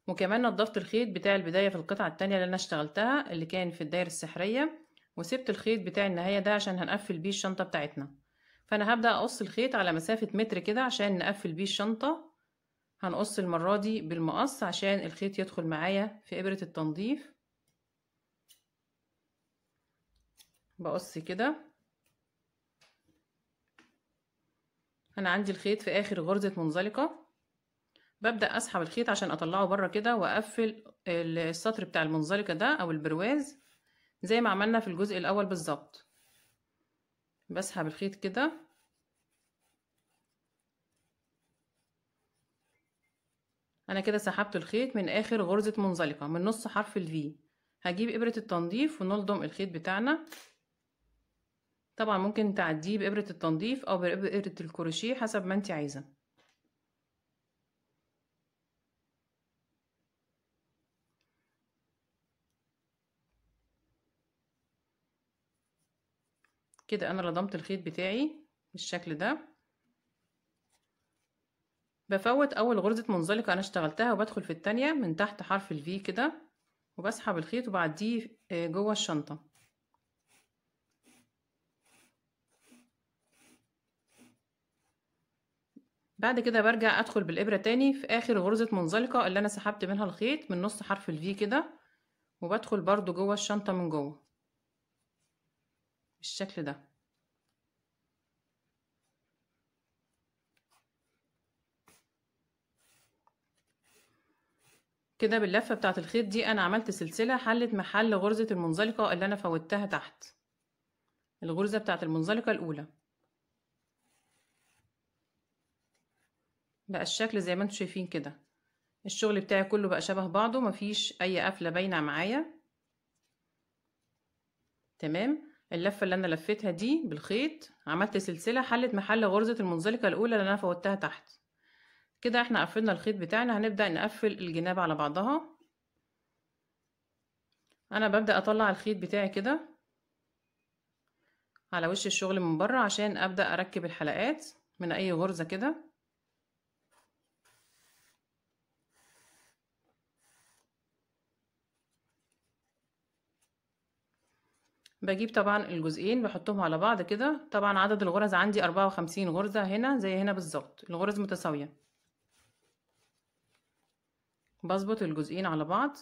وكمان نضفت الخيط بتاع البداية في القطعة التانية اللي انا اشتغلتها اللي كان في الدايرة السحرية وسبت الخيط بتاع النهاية ده عشان هنقفل بيه الشنطة بتاعتنا فأنا هبدأ أقص الخيط على مسافة متر كده عشان نقفل بيه الشنطة هنقص المرة دي بالمقص عشان الخيط يدخل معايا في إبرة التنظيف بقص كده أنا عندي الخيط في آخر غرزة منزلقة ببدأ أسحب الخيط عشان أطلعه بره كده وأقفل السطر بتاع المنزلقة ده أو البرواز زي ما عملنا في الجزء الاول بالظبط بسحب الخيط كده انا كده سحبت الخيط من اخر غرزة منزلقة من نص حرف الفي هجيب ابرة التنظيف ونلضم الخيط بتاعنا طبعا ممكن تعديه بابرة التنظيف او بابرة الكروشيه حسب ما انت عايزة كده انا لضمت الخيط بتاعي بالشكل ده بفوت اول غرزة منزلقة انا اشتغلتها وبدخل في التانية من تحت حرف الفي كده وبسحب الخيط وبعديه آه، جوه الشنطة بعد كده برجع ادخل بالابرة تاني في اخر غرزة منزلقة اللي انا سحبت منها الخيط من نص حرف الفي كده وبدخل برضو جوه الشنطة من جوه بالشكل ده كده باللفة بتاعة الخيط دي أنا عملت سلسلة حلت محل غرزة المنزلقة اللي أنا فوتها تحت الغرزة بتاعة المنزلقة الأولى بقى الشكل زي ما انتوا شايفين كده الشغل بتاعي كله بقى شبه بعضه مفيش أي قفلة باينة معايا تمام اللفة اللي أنا لفيتها دي بالخيط عملت سلسلة حلت محل غرزة المنزلقة الأولى اللي أنا فوتها تحت كده احنا قفلنا الخيط بتاعنا هنبدأ نقفل الجناب على بعضها أنا ببدأ أطلع الخيط بتاعي كده على وش الشغل من بره عشان أبدأ أركب الحلقات من أي غرزة كده بجيب طبعا الجزئين بحطهم على بعض كده طبعا عدد الغرز عندي أربعة وخمسين غرزة هنا زي هنا بالظبط الغرز متساوية بظبط الجزئين على بعض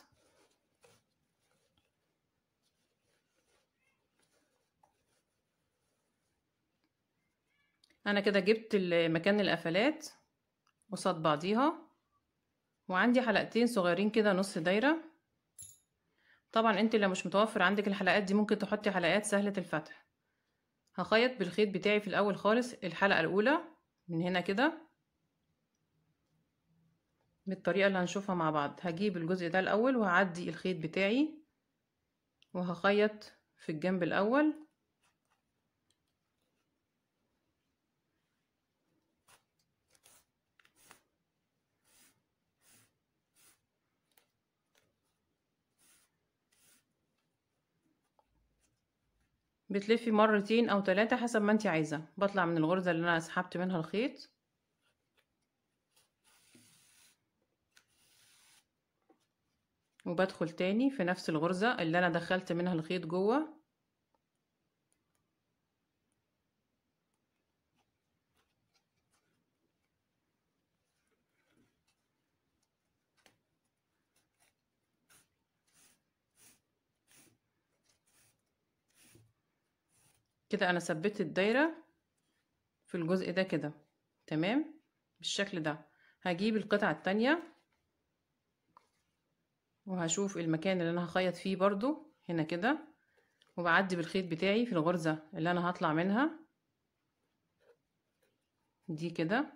انا كده جبت مكان القفلات قصاد بعضيها وعندي حلقتين صغيرين كده نص دايره طبعا انت لو مش متوفر عندك الحلقات دي ممكن تحطي حلقات سهلة الفتح هخيط بالخيط بتاعي في الاول خالص الحلقة الاولى من هنا كده بالطريقة اللي هنشوفها مع بعض هجيب الجزء ده الاول وهعدي الخيط بتاعي وهخيط في الجنب الاول بتلفي مرتين او ثلاثة حسب ما انت عايزة بطلع من الغرزة اللي انا سحبت منها الخيط وبدخل تاني في نفس الغرزة اللي انا دخلت منها الخيط جوه كده انا ثبتت الدايرة في الجزء ده كده تمام بالشكل ده هجيب القطعة التانية وهشوف المكان اللي انا هخيط فيه برضو هنا كده وبعدي بالخيط بتاعي في الغرزة اللي انا هطلع منها دي كده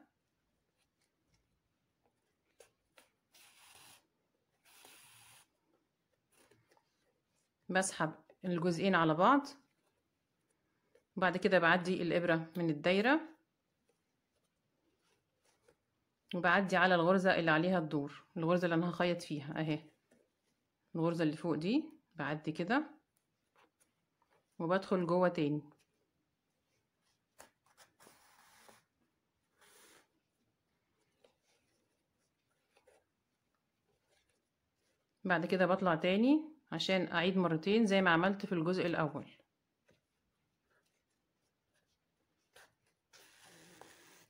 بسحب الجزئين على بعض وبعد كده بعدي الإبرة من الدايرة وبعدي على الغرزة اللي عليها الدور الغرزة اللي أنا هخيط فيها أهي الغرزة اللي فوق دي بعدي كده وبدخل جوه تاني بعد كده بطلع تاني عشان أعيد مرتين زي ما عملت في الجزء الأول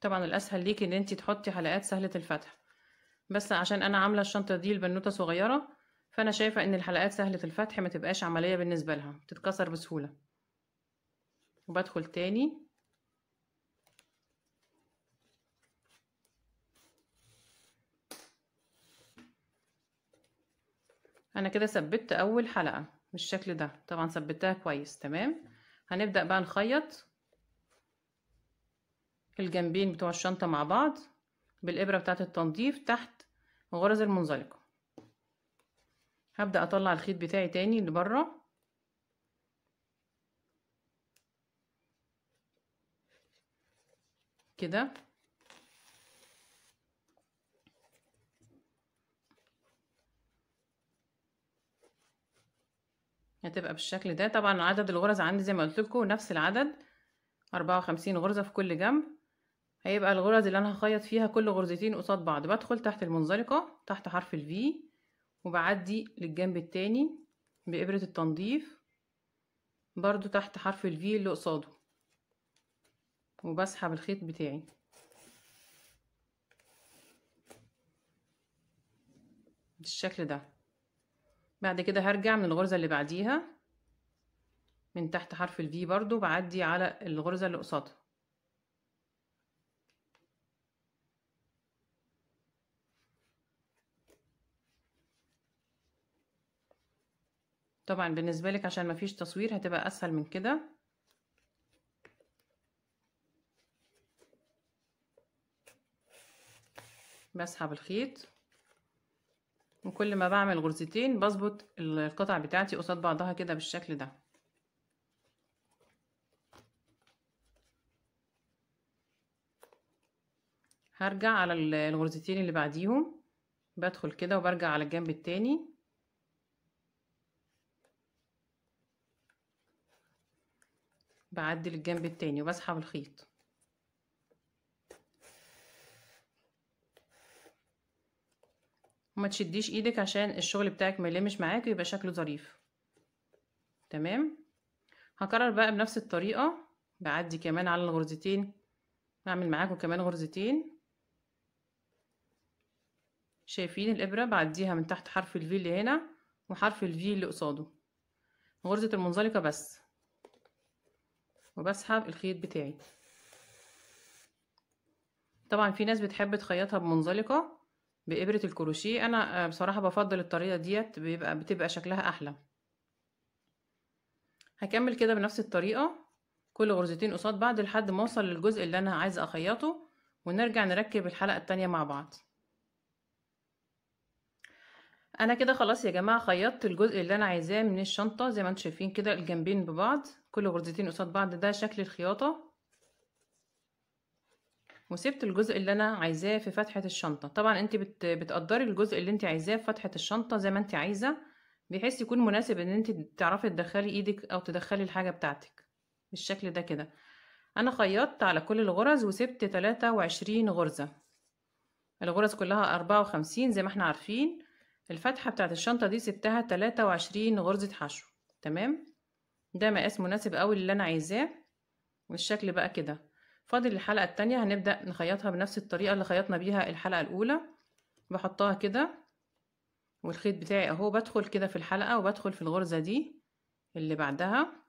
طبعا الاسهل ليكي ان انت تحطي حلقات سهله الفتح بس عشان انا عامله الشنطه دي البنوته صغيره فانا شايفه ان الحلقات سهله الفتح ما تبقاش عمليه بالنسبه لها بتتكسر بسهوله وبدخل تاني انا كده ثبت اول حلقه بالشكل ده طبعا ثبتها كويس تمام هنبدا بقى نخيط الجنبين بتوع الشنطة مع بعض بالإبرة بتاعة التنظيف تحت غرز المنزلقة هبدأ أطلع الخيط بتاعي تاني لبرة كده هتبقى بالشكل ده طبعا عدد الغرز عندي زي ما قلت لكم نفس العدد أربعة غرزة في كل جنب هيبقى الغرز اللي انا هخيط فيها كل غرزتين قصاد بعض بدخل تحت المنزلقة تحت حرف الفي وبعدي للجنب التاني بإبرة التنظيف برضو تحت حرف الفي اللي قصاده وبسحب الخيط بتاعي بالشكل ده بعد كده هرجع من الغرزة اللي بعديها من تحت حرف الفي برضو بعدي على الغرزة اللي قصادها طبعا بالنسبة لك عشان مفيش تصوير هتبقى أسهل من كده بسحب الخيط وكل ما بعمل غرزتين بظبط القطع بتاعتي قصاد بعضها كده بالشكل ده هرجع على الغرزتين اللي بعديهم بدخل كده وبرجع على الجنب التاني بعدل الجنب التاني وبسحب الخيط وما تشديش ايدك عشان الشغل بتاعك ما يلمش معاك ويبقى شكله ظريف تمام هكرر بقى بنفس الطريقه بعدي كمان على الغرزتين بعمل معاكم كمان غرزتين شايفين الابره بعديها من تحت حرف الفي اللي هنا وحرف الفي اللي قصاده غرزه المنزلقه بس وبسحب الخيط بتاعي طبعا في ناس بتحب تخيطها بمنزلقة بإبرة الكروشيه أنا آه، بصراحة بفضل الطريقة ديت بيبقى بتبقى شكلها أحلى هكمل كده بنفس الطريقة كل غرزتين قصاد بعض لحد ما اوصل للجزء اللي أنا عايزة أخيطه ونرجع نركب الحلقة التانية مع بعض انا كده خلاص يا جماعه خيطت الجزء اللي انا عايزاه من الشنطه زي ما انتم شايفين كده الجنبين ببعض كل غرزتين قصاد بعض ده شكل الخياطه وسبت الجزء اللي انا عايزاه في فتحه الشنطه طبعا انت بت... بتقدري الجزء اللي انت عايزاه في فتحه الشنطه زي ما انت عايزه بحيث يكون مناسب ان انت تعرفي تدخلي ايدك او تدخلي الحاجه بتاعتك بالشكل ده كده انا خيطت على كل الغرز وسبت 23 غرزه الغرز كلها 54 زي ما احنا عارفين الفتحة بتاعت الشنطة دي سبتها تلاتة وعشرين غرزة حشو تمام ده مقاس مناسب قوي اللي انا عايزاه والشكل بقى كده فاضل الحلقة التانية هنبدأ نخيطها بنفس الطريقة اللي خيطنا بيها الحلقة الأولى بحطها كده والخيط بتاعي اهو بدخل كده في الحلقة وبدخل في الغرزة دي اللي بعدها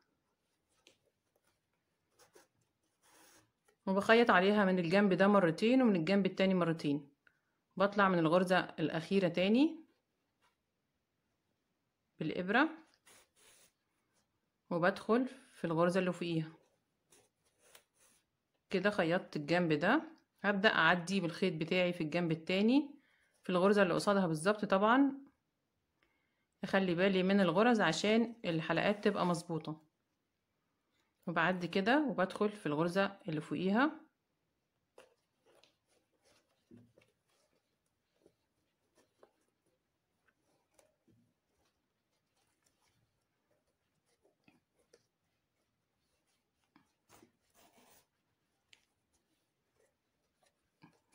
وبخيط عليها من الجنب ده مرتين ومن الجنب التاني مرتين بطلع من الغرزة الأخيرة تاني بالإبرة وبدخل في الغرزة اللي فوقيها كده خيطت الجنب ده هبدأ أعدي بالخيط بتاعي في الجنب التاني في الغرزة اللي قصادها بالظبط طبعا اخلي بالي من الغرز عشان الحلقات تبقى مظبوطة وبعدي كده وبدخل في الغرزة اللي فوقيها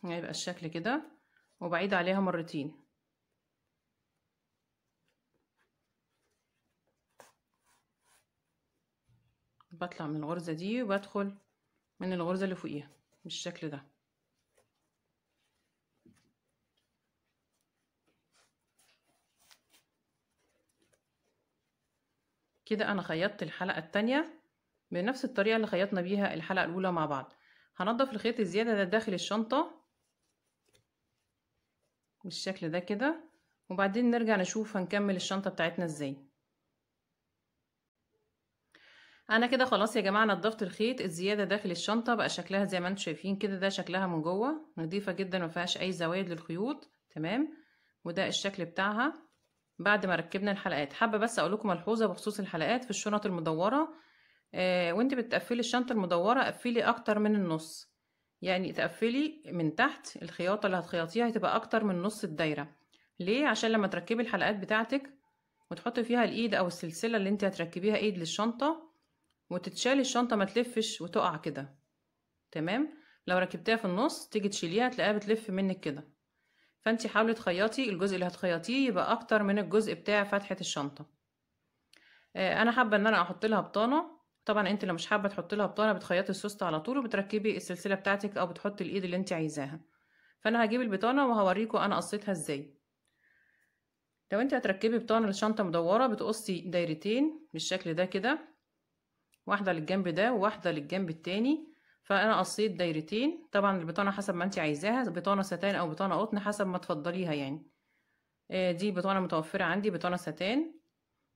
هيبقى الشكل كده وبعيد عليها مرتين بطلع من الغرزة دي وبدخل من الغرزة اللي فوقيها بالشكل ده كده انا خيطت الحلقة التانية بنفس الطريقة اللي خيطنا بيها الحلقة الاولى مع بعض هنضف الخيط الزيادة ده داخل الشنطة بالشكل ده كده وبعدين نرجع نشوف هنكمل الشنطة بتاعتنا ازاي انا كده خلاص يا جماعة نضفت الخيط الزيادة داخل الشنطة بقى شكلها زي ما انتم شايفين كده ده شكلها من جوه نظيفة جدا ما فيهاش اي زوايد للخيوط تمام وده الشكل بتاعها بعد ما ركبنا الحلقات حابة بس اقول لكم ملحوظة بخصوص الحلقات في الشنط المدورة آه وانت بتقفلي الشنطة المدورة قفلي اكتر من النص يعني تقفلي من تحت الخياطة اللي هتخيطيها هتبقى أكتر من نص الدايرة ليه؟ عشان لما تركبي الحلقات بتاعتك وتحطي فيها الإيد أو السلسلة اللي انت هتركبيها إيد للشنطة وتتشالي الشنطة ما تلفش وتقع كده تمام؟ لو ركبتيها في النص تيجي تشيليها تلاقيها بتلف منك كده فانت حاولي تخيطي الجزء اللي هتخيطيه يبقى أكتر من الجزء بتاع فتحة الشنطة آه، أنا حابة إن أنا أحط لها بطانة طبعا انت لو مش حابه تحط لها بطانه بتخيطي السوست على طول وبتركبي السلسله بتاعتك او بتحطي الايد اللي انت عايزاها فانا هجيب البطانه وهوريكم انا قصيتها ازاي لو انت هتركبي بطانه لشنطه مدوره بتقصي دايرتين بالشكل ده كده واحده للجنب ده وواحده للجنب التاني فانا قصيت دايرتين طبعا البطانه حسب ما انت عايزاها بطانه ستان او بطانه قطن حسب ما تفضليها يعني آه، دي بطانه متوفره عندي بطانه ستان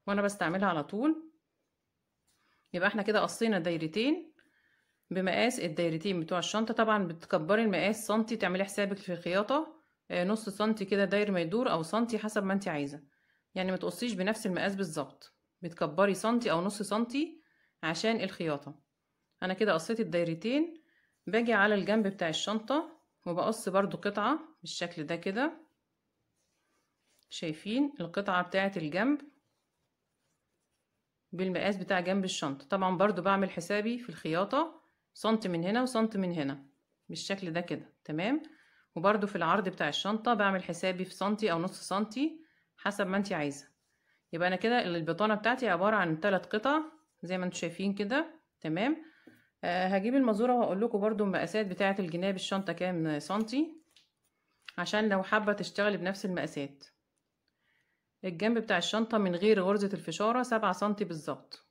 وانا بستعملها على طول يبقى احنا كده قصينا دايرتين بمقاس الدايرتين بتوع الشنطة طبعا بتكبري المقاس سنتي تعملي حسابك في الخياطة آه، نص سنتي كده داير ما يدور او سنتي حسب ما انت عايزة يعني ما تقصيش بنفس المقاس بالظبط بتكبري سنتي او نص سنتي عشان الخياطة انا كده قصيت الدايرتين باجي على الجنب بتاع الشنطة وبقص برضو قطعة بالشكل ده كده شايفين القطعة بتاعة الجنب بالمقاس بتاع جنب الشنطة طبعا برضو بعمل حسابي في الخياطة سنت من هنا وسنت من هنا بالشكل ده كده تمام وبرضو في العرض بتاع الشنطة بعمل حسابي في سنتي أو نص سنتي حسب ما انت عايزة يبقى أنا كده البطانة بتاعتي عبارة عن تلات قطع زي ما انتوا شايفين كده تمام آه هجيب المزورة وهقول لكم برضو المقاسات بتاعة الجناب الشنطة كام سنتي عشان لو حابة تشتغلي بنفس المقاسات الجنب بتاع الشنطة من غير غرزة الفشارة سبعة سنتي بالظبط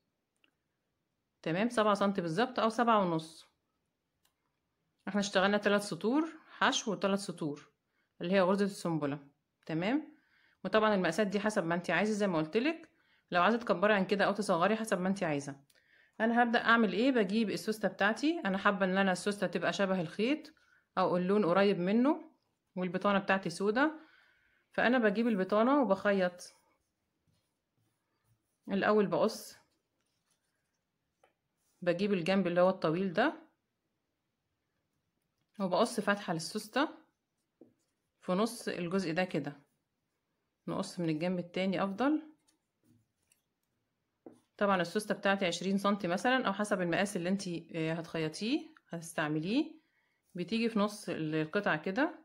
تمام سبعة سنتي بالظبط أو سبعة ونص احنا اشتغلنا تلات سطور حشو وتلات سطور اللي هي غرزة السنبلة تمام وطبعا المقاسات دي حسب ما انت عايزة زي ما قلتلك لو عايزة تكبري عن كده أو تصغري حسب ما انت عايزة أنا هبدأ أعمل إيه بجيب السوستة بتاعتي أنا حابة إن أنا السوستة تبقى شبه الخيط أو اللون قريب منه والبطانة بتاعتي سودة فأنا بجيب البطانة وبخيط الأول بقص بجيب الجنب اللي هو الطويل ده وبقص فتحة للسوستة في نص الجزء ده كده نقص من الجنب التاني أفضل طبعا السوستة بتاعتي عشرين سنتي مثلا أو حسب المقاس اللي انتي آه، هتخيطيه هتستعمليه بتيجي في نص القطعة كده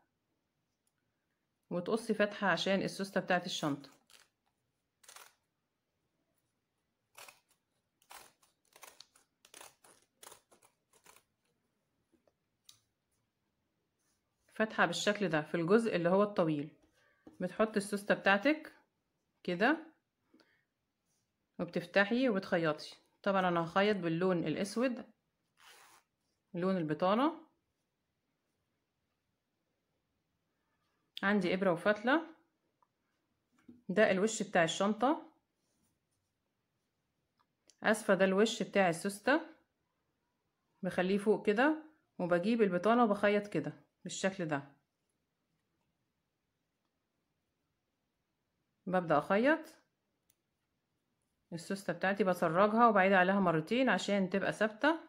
وتقصي فتحة عشان السوستة بتاعت الشنطة فتحة بالشكل ده في الجزء اللي هو الطويل بتحطي السوستة بتاعتك كده وبتفتحي وبتخيطي طبعا انا هخيط باللون الاسود لون البطانة عندي إبرة وفتلة ده الوش بتاع الشنطة أسفة ده الوش بتاع السوستة بخليه فوق كده وبجيب البطانة وبخيط كده بالشكل ده ببدأ أخيط السوستة بتاعتي بسرجها وبعيد عليها مرتين عشان تبقى ثابتة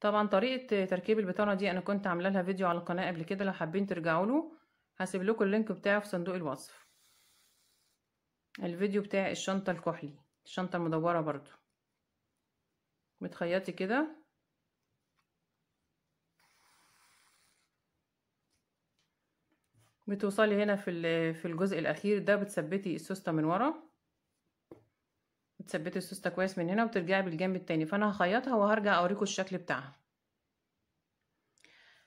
طبعا طريقة تركيب البطانة دي انا كنت عاملة لها فيديو على القناة قبل كده لو حابين ترجعوا له هسيب لكم اللينك بتاعه في صندوق الوصف الفيديو بتاع الشنطة الكحلي الشنطة المدورة برضو بتخيطي كده بتوصلي هنا في في الجزء الاخير ده بتثبتي السوستة من ورا تثبتي السوستة كويس من هنا وترجعي بالجنب التاني فانا هخيطها وهرجع اوريكم الشكل بتاعها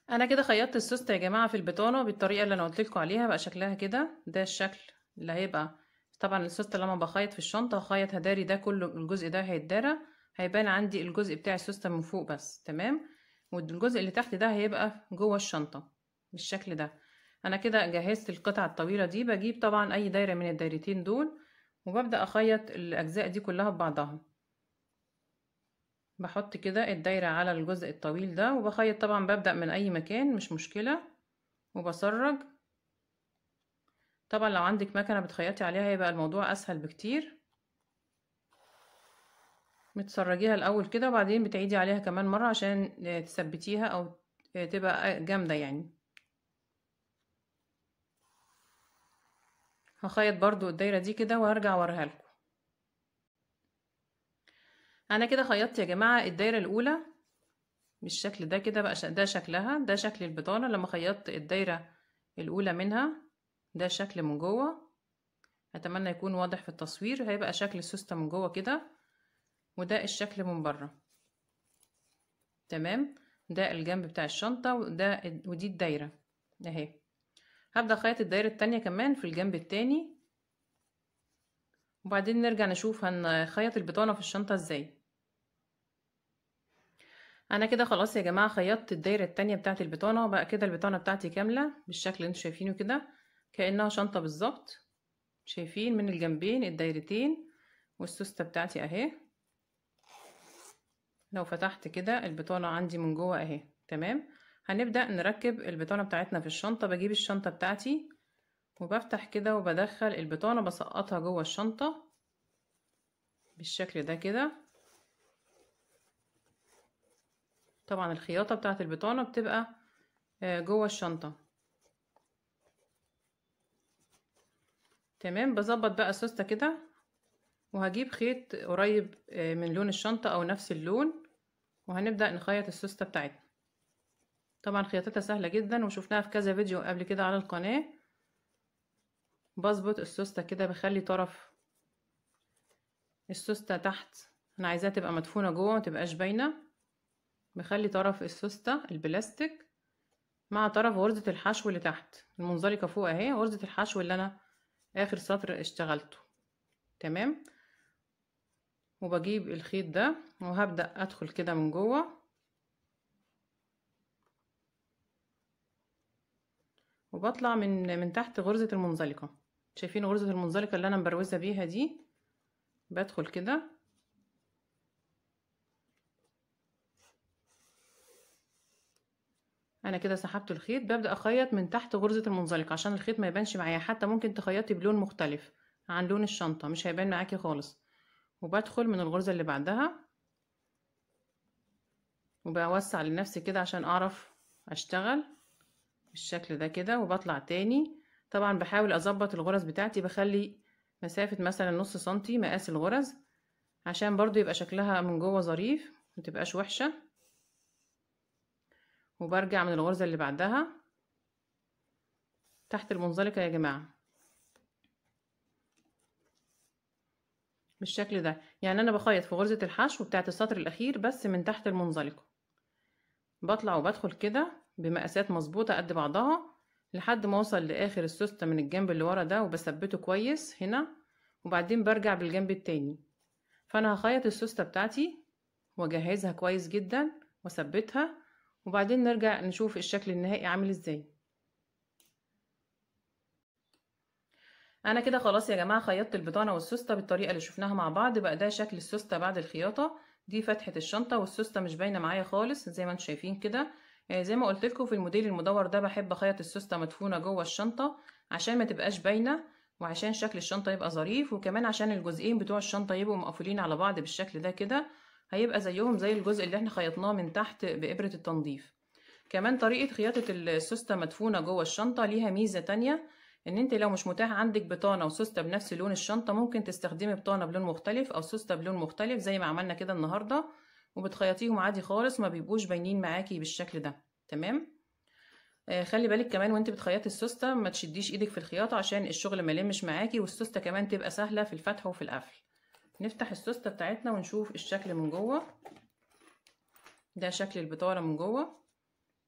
انا كده خيطت السوستة يا جماعة في البطانة بالطريقة اللي انا قلتلكوا عليها بقى شكلها كده ده الشكل اللي هيبقى طبعا السوستة لما بخيط في الشنطة هخيط هداري ده كله الجزء ده هيتدارى هيبان عندي الجزء بتاع السوستة من فوق بس تمام والجزء اللي تحت ده هيبقى جوه الشنطة بالشكل ده انا كده جهزت القطعة الطويلة دي بجيب طبعا اي دايرة من الدايرتين دول وببدأ أخيط الأجزاء دي كلها ببعضها بحط كده الدايرة على الجزء الطويل ده وبخيط طبعا ببدأ من أي مكان مش مشكلة وبسرج طبعا لو عندك مكنة بتخيطي عليها يبقى الموضوع أسهل بكتير بتسرجيها الأول كده وبعدين بتعيدي عليها كمان مرة عشان تثبتيها أو تبقى جامدة يعني هخيط برضو الدايرة دي كده وهرجع اوريها لكم انا كده خيطت يا جماعة الدايرة الاولى بالشكل ده كده بقى ده شكلها ده شكل البطانة لما خيطت الدايرة الاولى منها ده شكل من جوه اتمنى يكون واضح في التصوير هيبقى شكل السوستة من جوه كده وده الشكل من بره تمام ده الجنب بتاع الشنطة وده ودي الدايرة اهي هبدأ خيط الدايرة التانية كمان في الجنب التاني وبعدين نرجع نشوف هنخيط البطانة في الشنطة ازاي انا كده خلاص يا جماعة خيطت الدايرة التانية بتاعت البطانة وبقى كده البطانة بتاعتي كاملة بالشكل اللي انتوا شايفينه كده كأنها شنطة بالظبط شايفين من الجنبين الدايرتين والسوستة بتاعتي اهي لو فتحت كده البطانة عندي من جوه اهي تمام هنبدأ نركب البطانة بتاعتنا في الشنطة بجيب الشنطة بتاعتي وبفتح كده وبدخل البطانة بسقطها جوه الشنطة بالشكل ده كده طبعا الخياطة بتاعت البطانة بتبقى آه، جوه الشنطة تمام بظبط بقى السوستة كده وهجيب خيط قريب آه، من لون الشنطة او نفس اللون وهنبدأ نخيط السوستة بتاعتنا طبعا خياطتها سهلة جدا وشفناها في كذا فيديو قبل كده على القناة بظبط السوستة كده بخلي طرف السوستة تحت انا عايزاها تبقى مدفونة جوه متبقاش باينة بخلي طرف السوستة البلاستيك مع طرف غرزة الحشو اللي تحت المنزلقة فوق اهي غرزة الحشو اللي انا اخر سطر اشتغلته تمام وبجيب الخيط ده وهبدأ ادخل كده من جوه وبطلع من من تحت غرزة المنزلقة شايفين غرزة المنزلقة اللي انا مبروزة بيها دي بدخل كده انا كده سحبت الخيط ببدا اخيط من تحت غرزه المنزلقه عشان الخيط ما يبانش معايا حتى ممكن تخيطي بلون مختلف عن لون الشنطه مش هيبان معاكي خالص وبدخل من الغرزه اللي بعدها وبوسع لنفسي كده عشان اعرف اشتغل بالشكل ده كده وبطلع تاني طبعا بحاول اظبط الغرز بتاعتي بخلي مسافة مثلا نص سنتي مقاس الغرز عشان برضو يبقى شكلها من جوه ظريف متبقاش وحشة وبرجع من الغرزة اللي بعدها تحت المنزلقة يا جماعة بالشكل ده يعني انا بخيط في غرزة الحشو بتاعت السطر الاخير بس من تحت المنزلقة بطلع وبدخل كده بمقاسات مظبوطة قد بعضها لحد ما اوصل لاخر السوستة من الجنب اللي ورا ده وبثبته كويس هنا وبعدين برجع بالجنب التاني فانا هخيط السوستة بتاعتي واجهزها كويس جدا واثبتها وبعدين نرجع نشوف الشكل النهائي عامل ازاي انا كده خلاص يا جماعه خيطت البطانه والسوسته بالطريقه اللي شفناها مع بعض بقى ده شكل السوسته بعد الخياطه دي فتحه الشنطه والسوسته مش باينه معايا خالص زي ما انتم شايفين كده آه، زي ما قلت لكم في الموديل المدور ده بحب اخيط السوسته مدفونه جوه الشنطه عشان ما تبقاش باينه وعشان شكل الشنطه يبقى ظريف وكمان عشان الجزئين بتوع الشنطه يبقوا مقفولين على بعض بالشكل ده كده هيبقى زيهم زي الجزء اللي احنا خيطناه من تحت بابره التنظيف كمان طريقه خياطه السوسته مدفونه جوه الشنطه ليها ميزه تانية ان انت لو مش متاح عندك بطانه وسوسته بنفس لون الشنطه ممكن تستخدمي بطانه بلون مختلف او سوسته بلون مختلف زي ما عملنا كده النهارده وبتخيطيهم عادي خالص ما بيبقوش باينين معاكي بالشكل ده تمام آه خلي بالك كمان وانت بتخيطي السوسته ما تشديش ايدك في الخياطه عشان الشغل ما يلمش معاكي والسوسته كمان تبقى سهله في الفتح وفي القفل نفتح السوسته بتاعتنا ونشوف الشكل من جوه ده شكل البطاره من جوه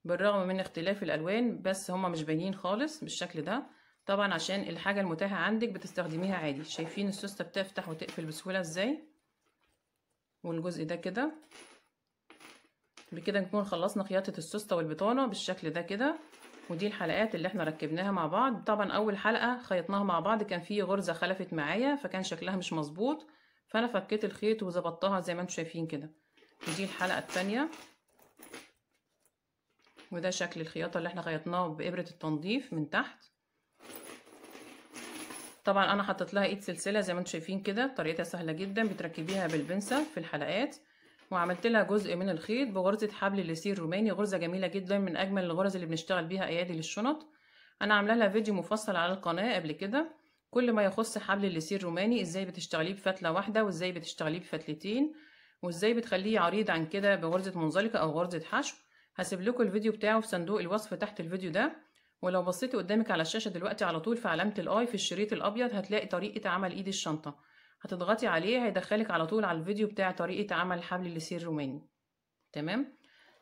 بالرغم من اختلاف الالوان بس هما مش باينين خالص بالشكل ده طبعا عشان الحاجه المتاحه عندك بتستخدميها عادي شايفين السوسته بتفتح وتقفل بسهوله ازاي والجزء ده كده بكده نكون خلصنا خياطة السوستة والبطانة بالشكل ده كده ودي الحلقات اللي احنا ركبناها مع بعض طبعا اول حلقة خيطناها مع بعض كان في غرزة خلفت معايا فكان شكلها مش مظبوط فانا فكيت الخيط وظبطتها زي ما انتم شايفين كده ودي الحلقة الثانية وده شكل الخياطة اللي احنا خيطناه بإبرة التنظيف من تحت طبعا انا حطيت لها ايد سلسله زي ما انتم شايفين كده طريقتها سهله جدا بتركبيها بالبنسه في الحلقات وعملت لها جزء من الخيط بغرزه حبل الليسير روماني غرزه جميله جدا من اجمل الغرز اللي بنشتغل بيها ايادي للشنط انا عامله لها فيديو مفصل على القناه قبل كده كل ما يخص حبل الليسير روماني ازاي بتشتغليه بفتله واحده وازاي بتشتغليه بفتلتين وازاي بتخليه عريض عن كده بغرزه منزلقه او غرزه حشو هسيب لكم الفيديو بتاعه في صندوق الوصف تحت الفيديو ده ولو بصيتي قدامك على الشاشة دلوقتي على طول في علامة الاي في الشريط الأبيض هتلاقي طريقة عمل إيد الشنطة هتضغطي عليه هيدخلك على طول على الفيديو بتاع طريقة عمل حبل اللسير روماني تمام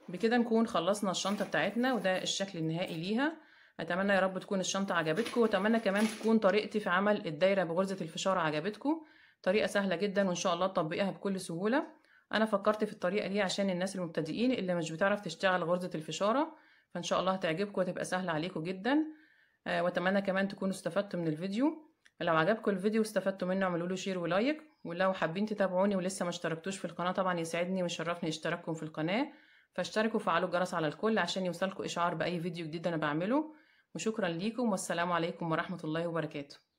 بكده نكون خلصنا الشنطة بتاعتنا وده الشكل النهائي ليها أتمنى يا رب تكون الشنطة عجبتكم وأتمنى كمان تكون طريقتي في عمل الدايرة بغرزة الفشار عجبتكم طريقة سهلة جدا وإن شاء الله تطبقيها بكل سهولة أنا فكرت في الطريقة دي عشان الناس المبتدئين اللي مش بتعرف تشتغل غرزة الفشارة فان شاء الله هتعجبكم وتبقى سهله عليكم جدا آه واتمنى كمان تكونوا استفدتوا من الفيديو لو عجبكم الفيديو واستفدتوا منه اعملوا له شير ولايك ولو حابين تتابعوني ولسه ما اشتركتوش في القناه طبعا يسعدني ويشرفني اشتراككم في القناه فاشتركوا وفعلوا الجرس على الكل عشان يوصلكم اشعار باي فيديو جديد انا بعمله وشكرا ليكم والسلام عليكم ورحمه الله وبركاته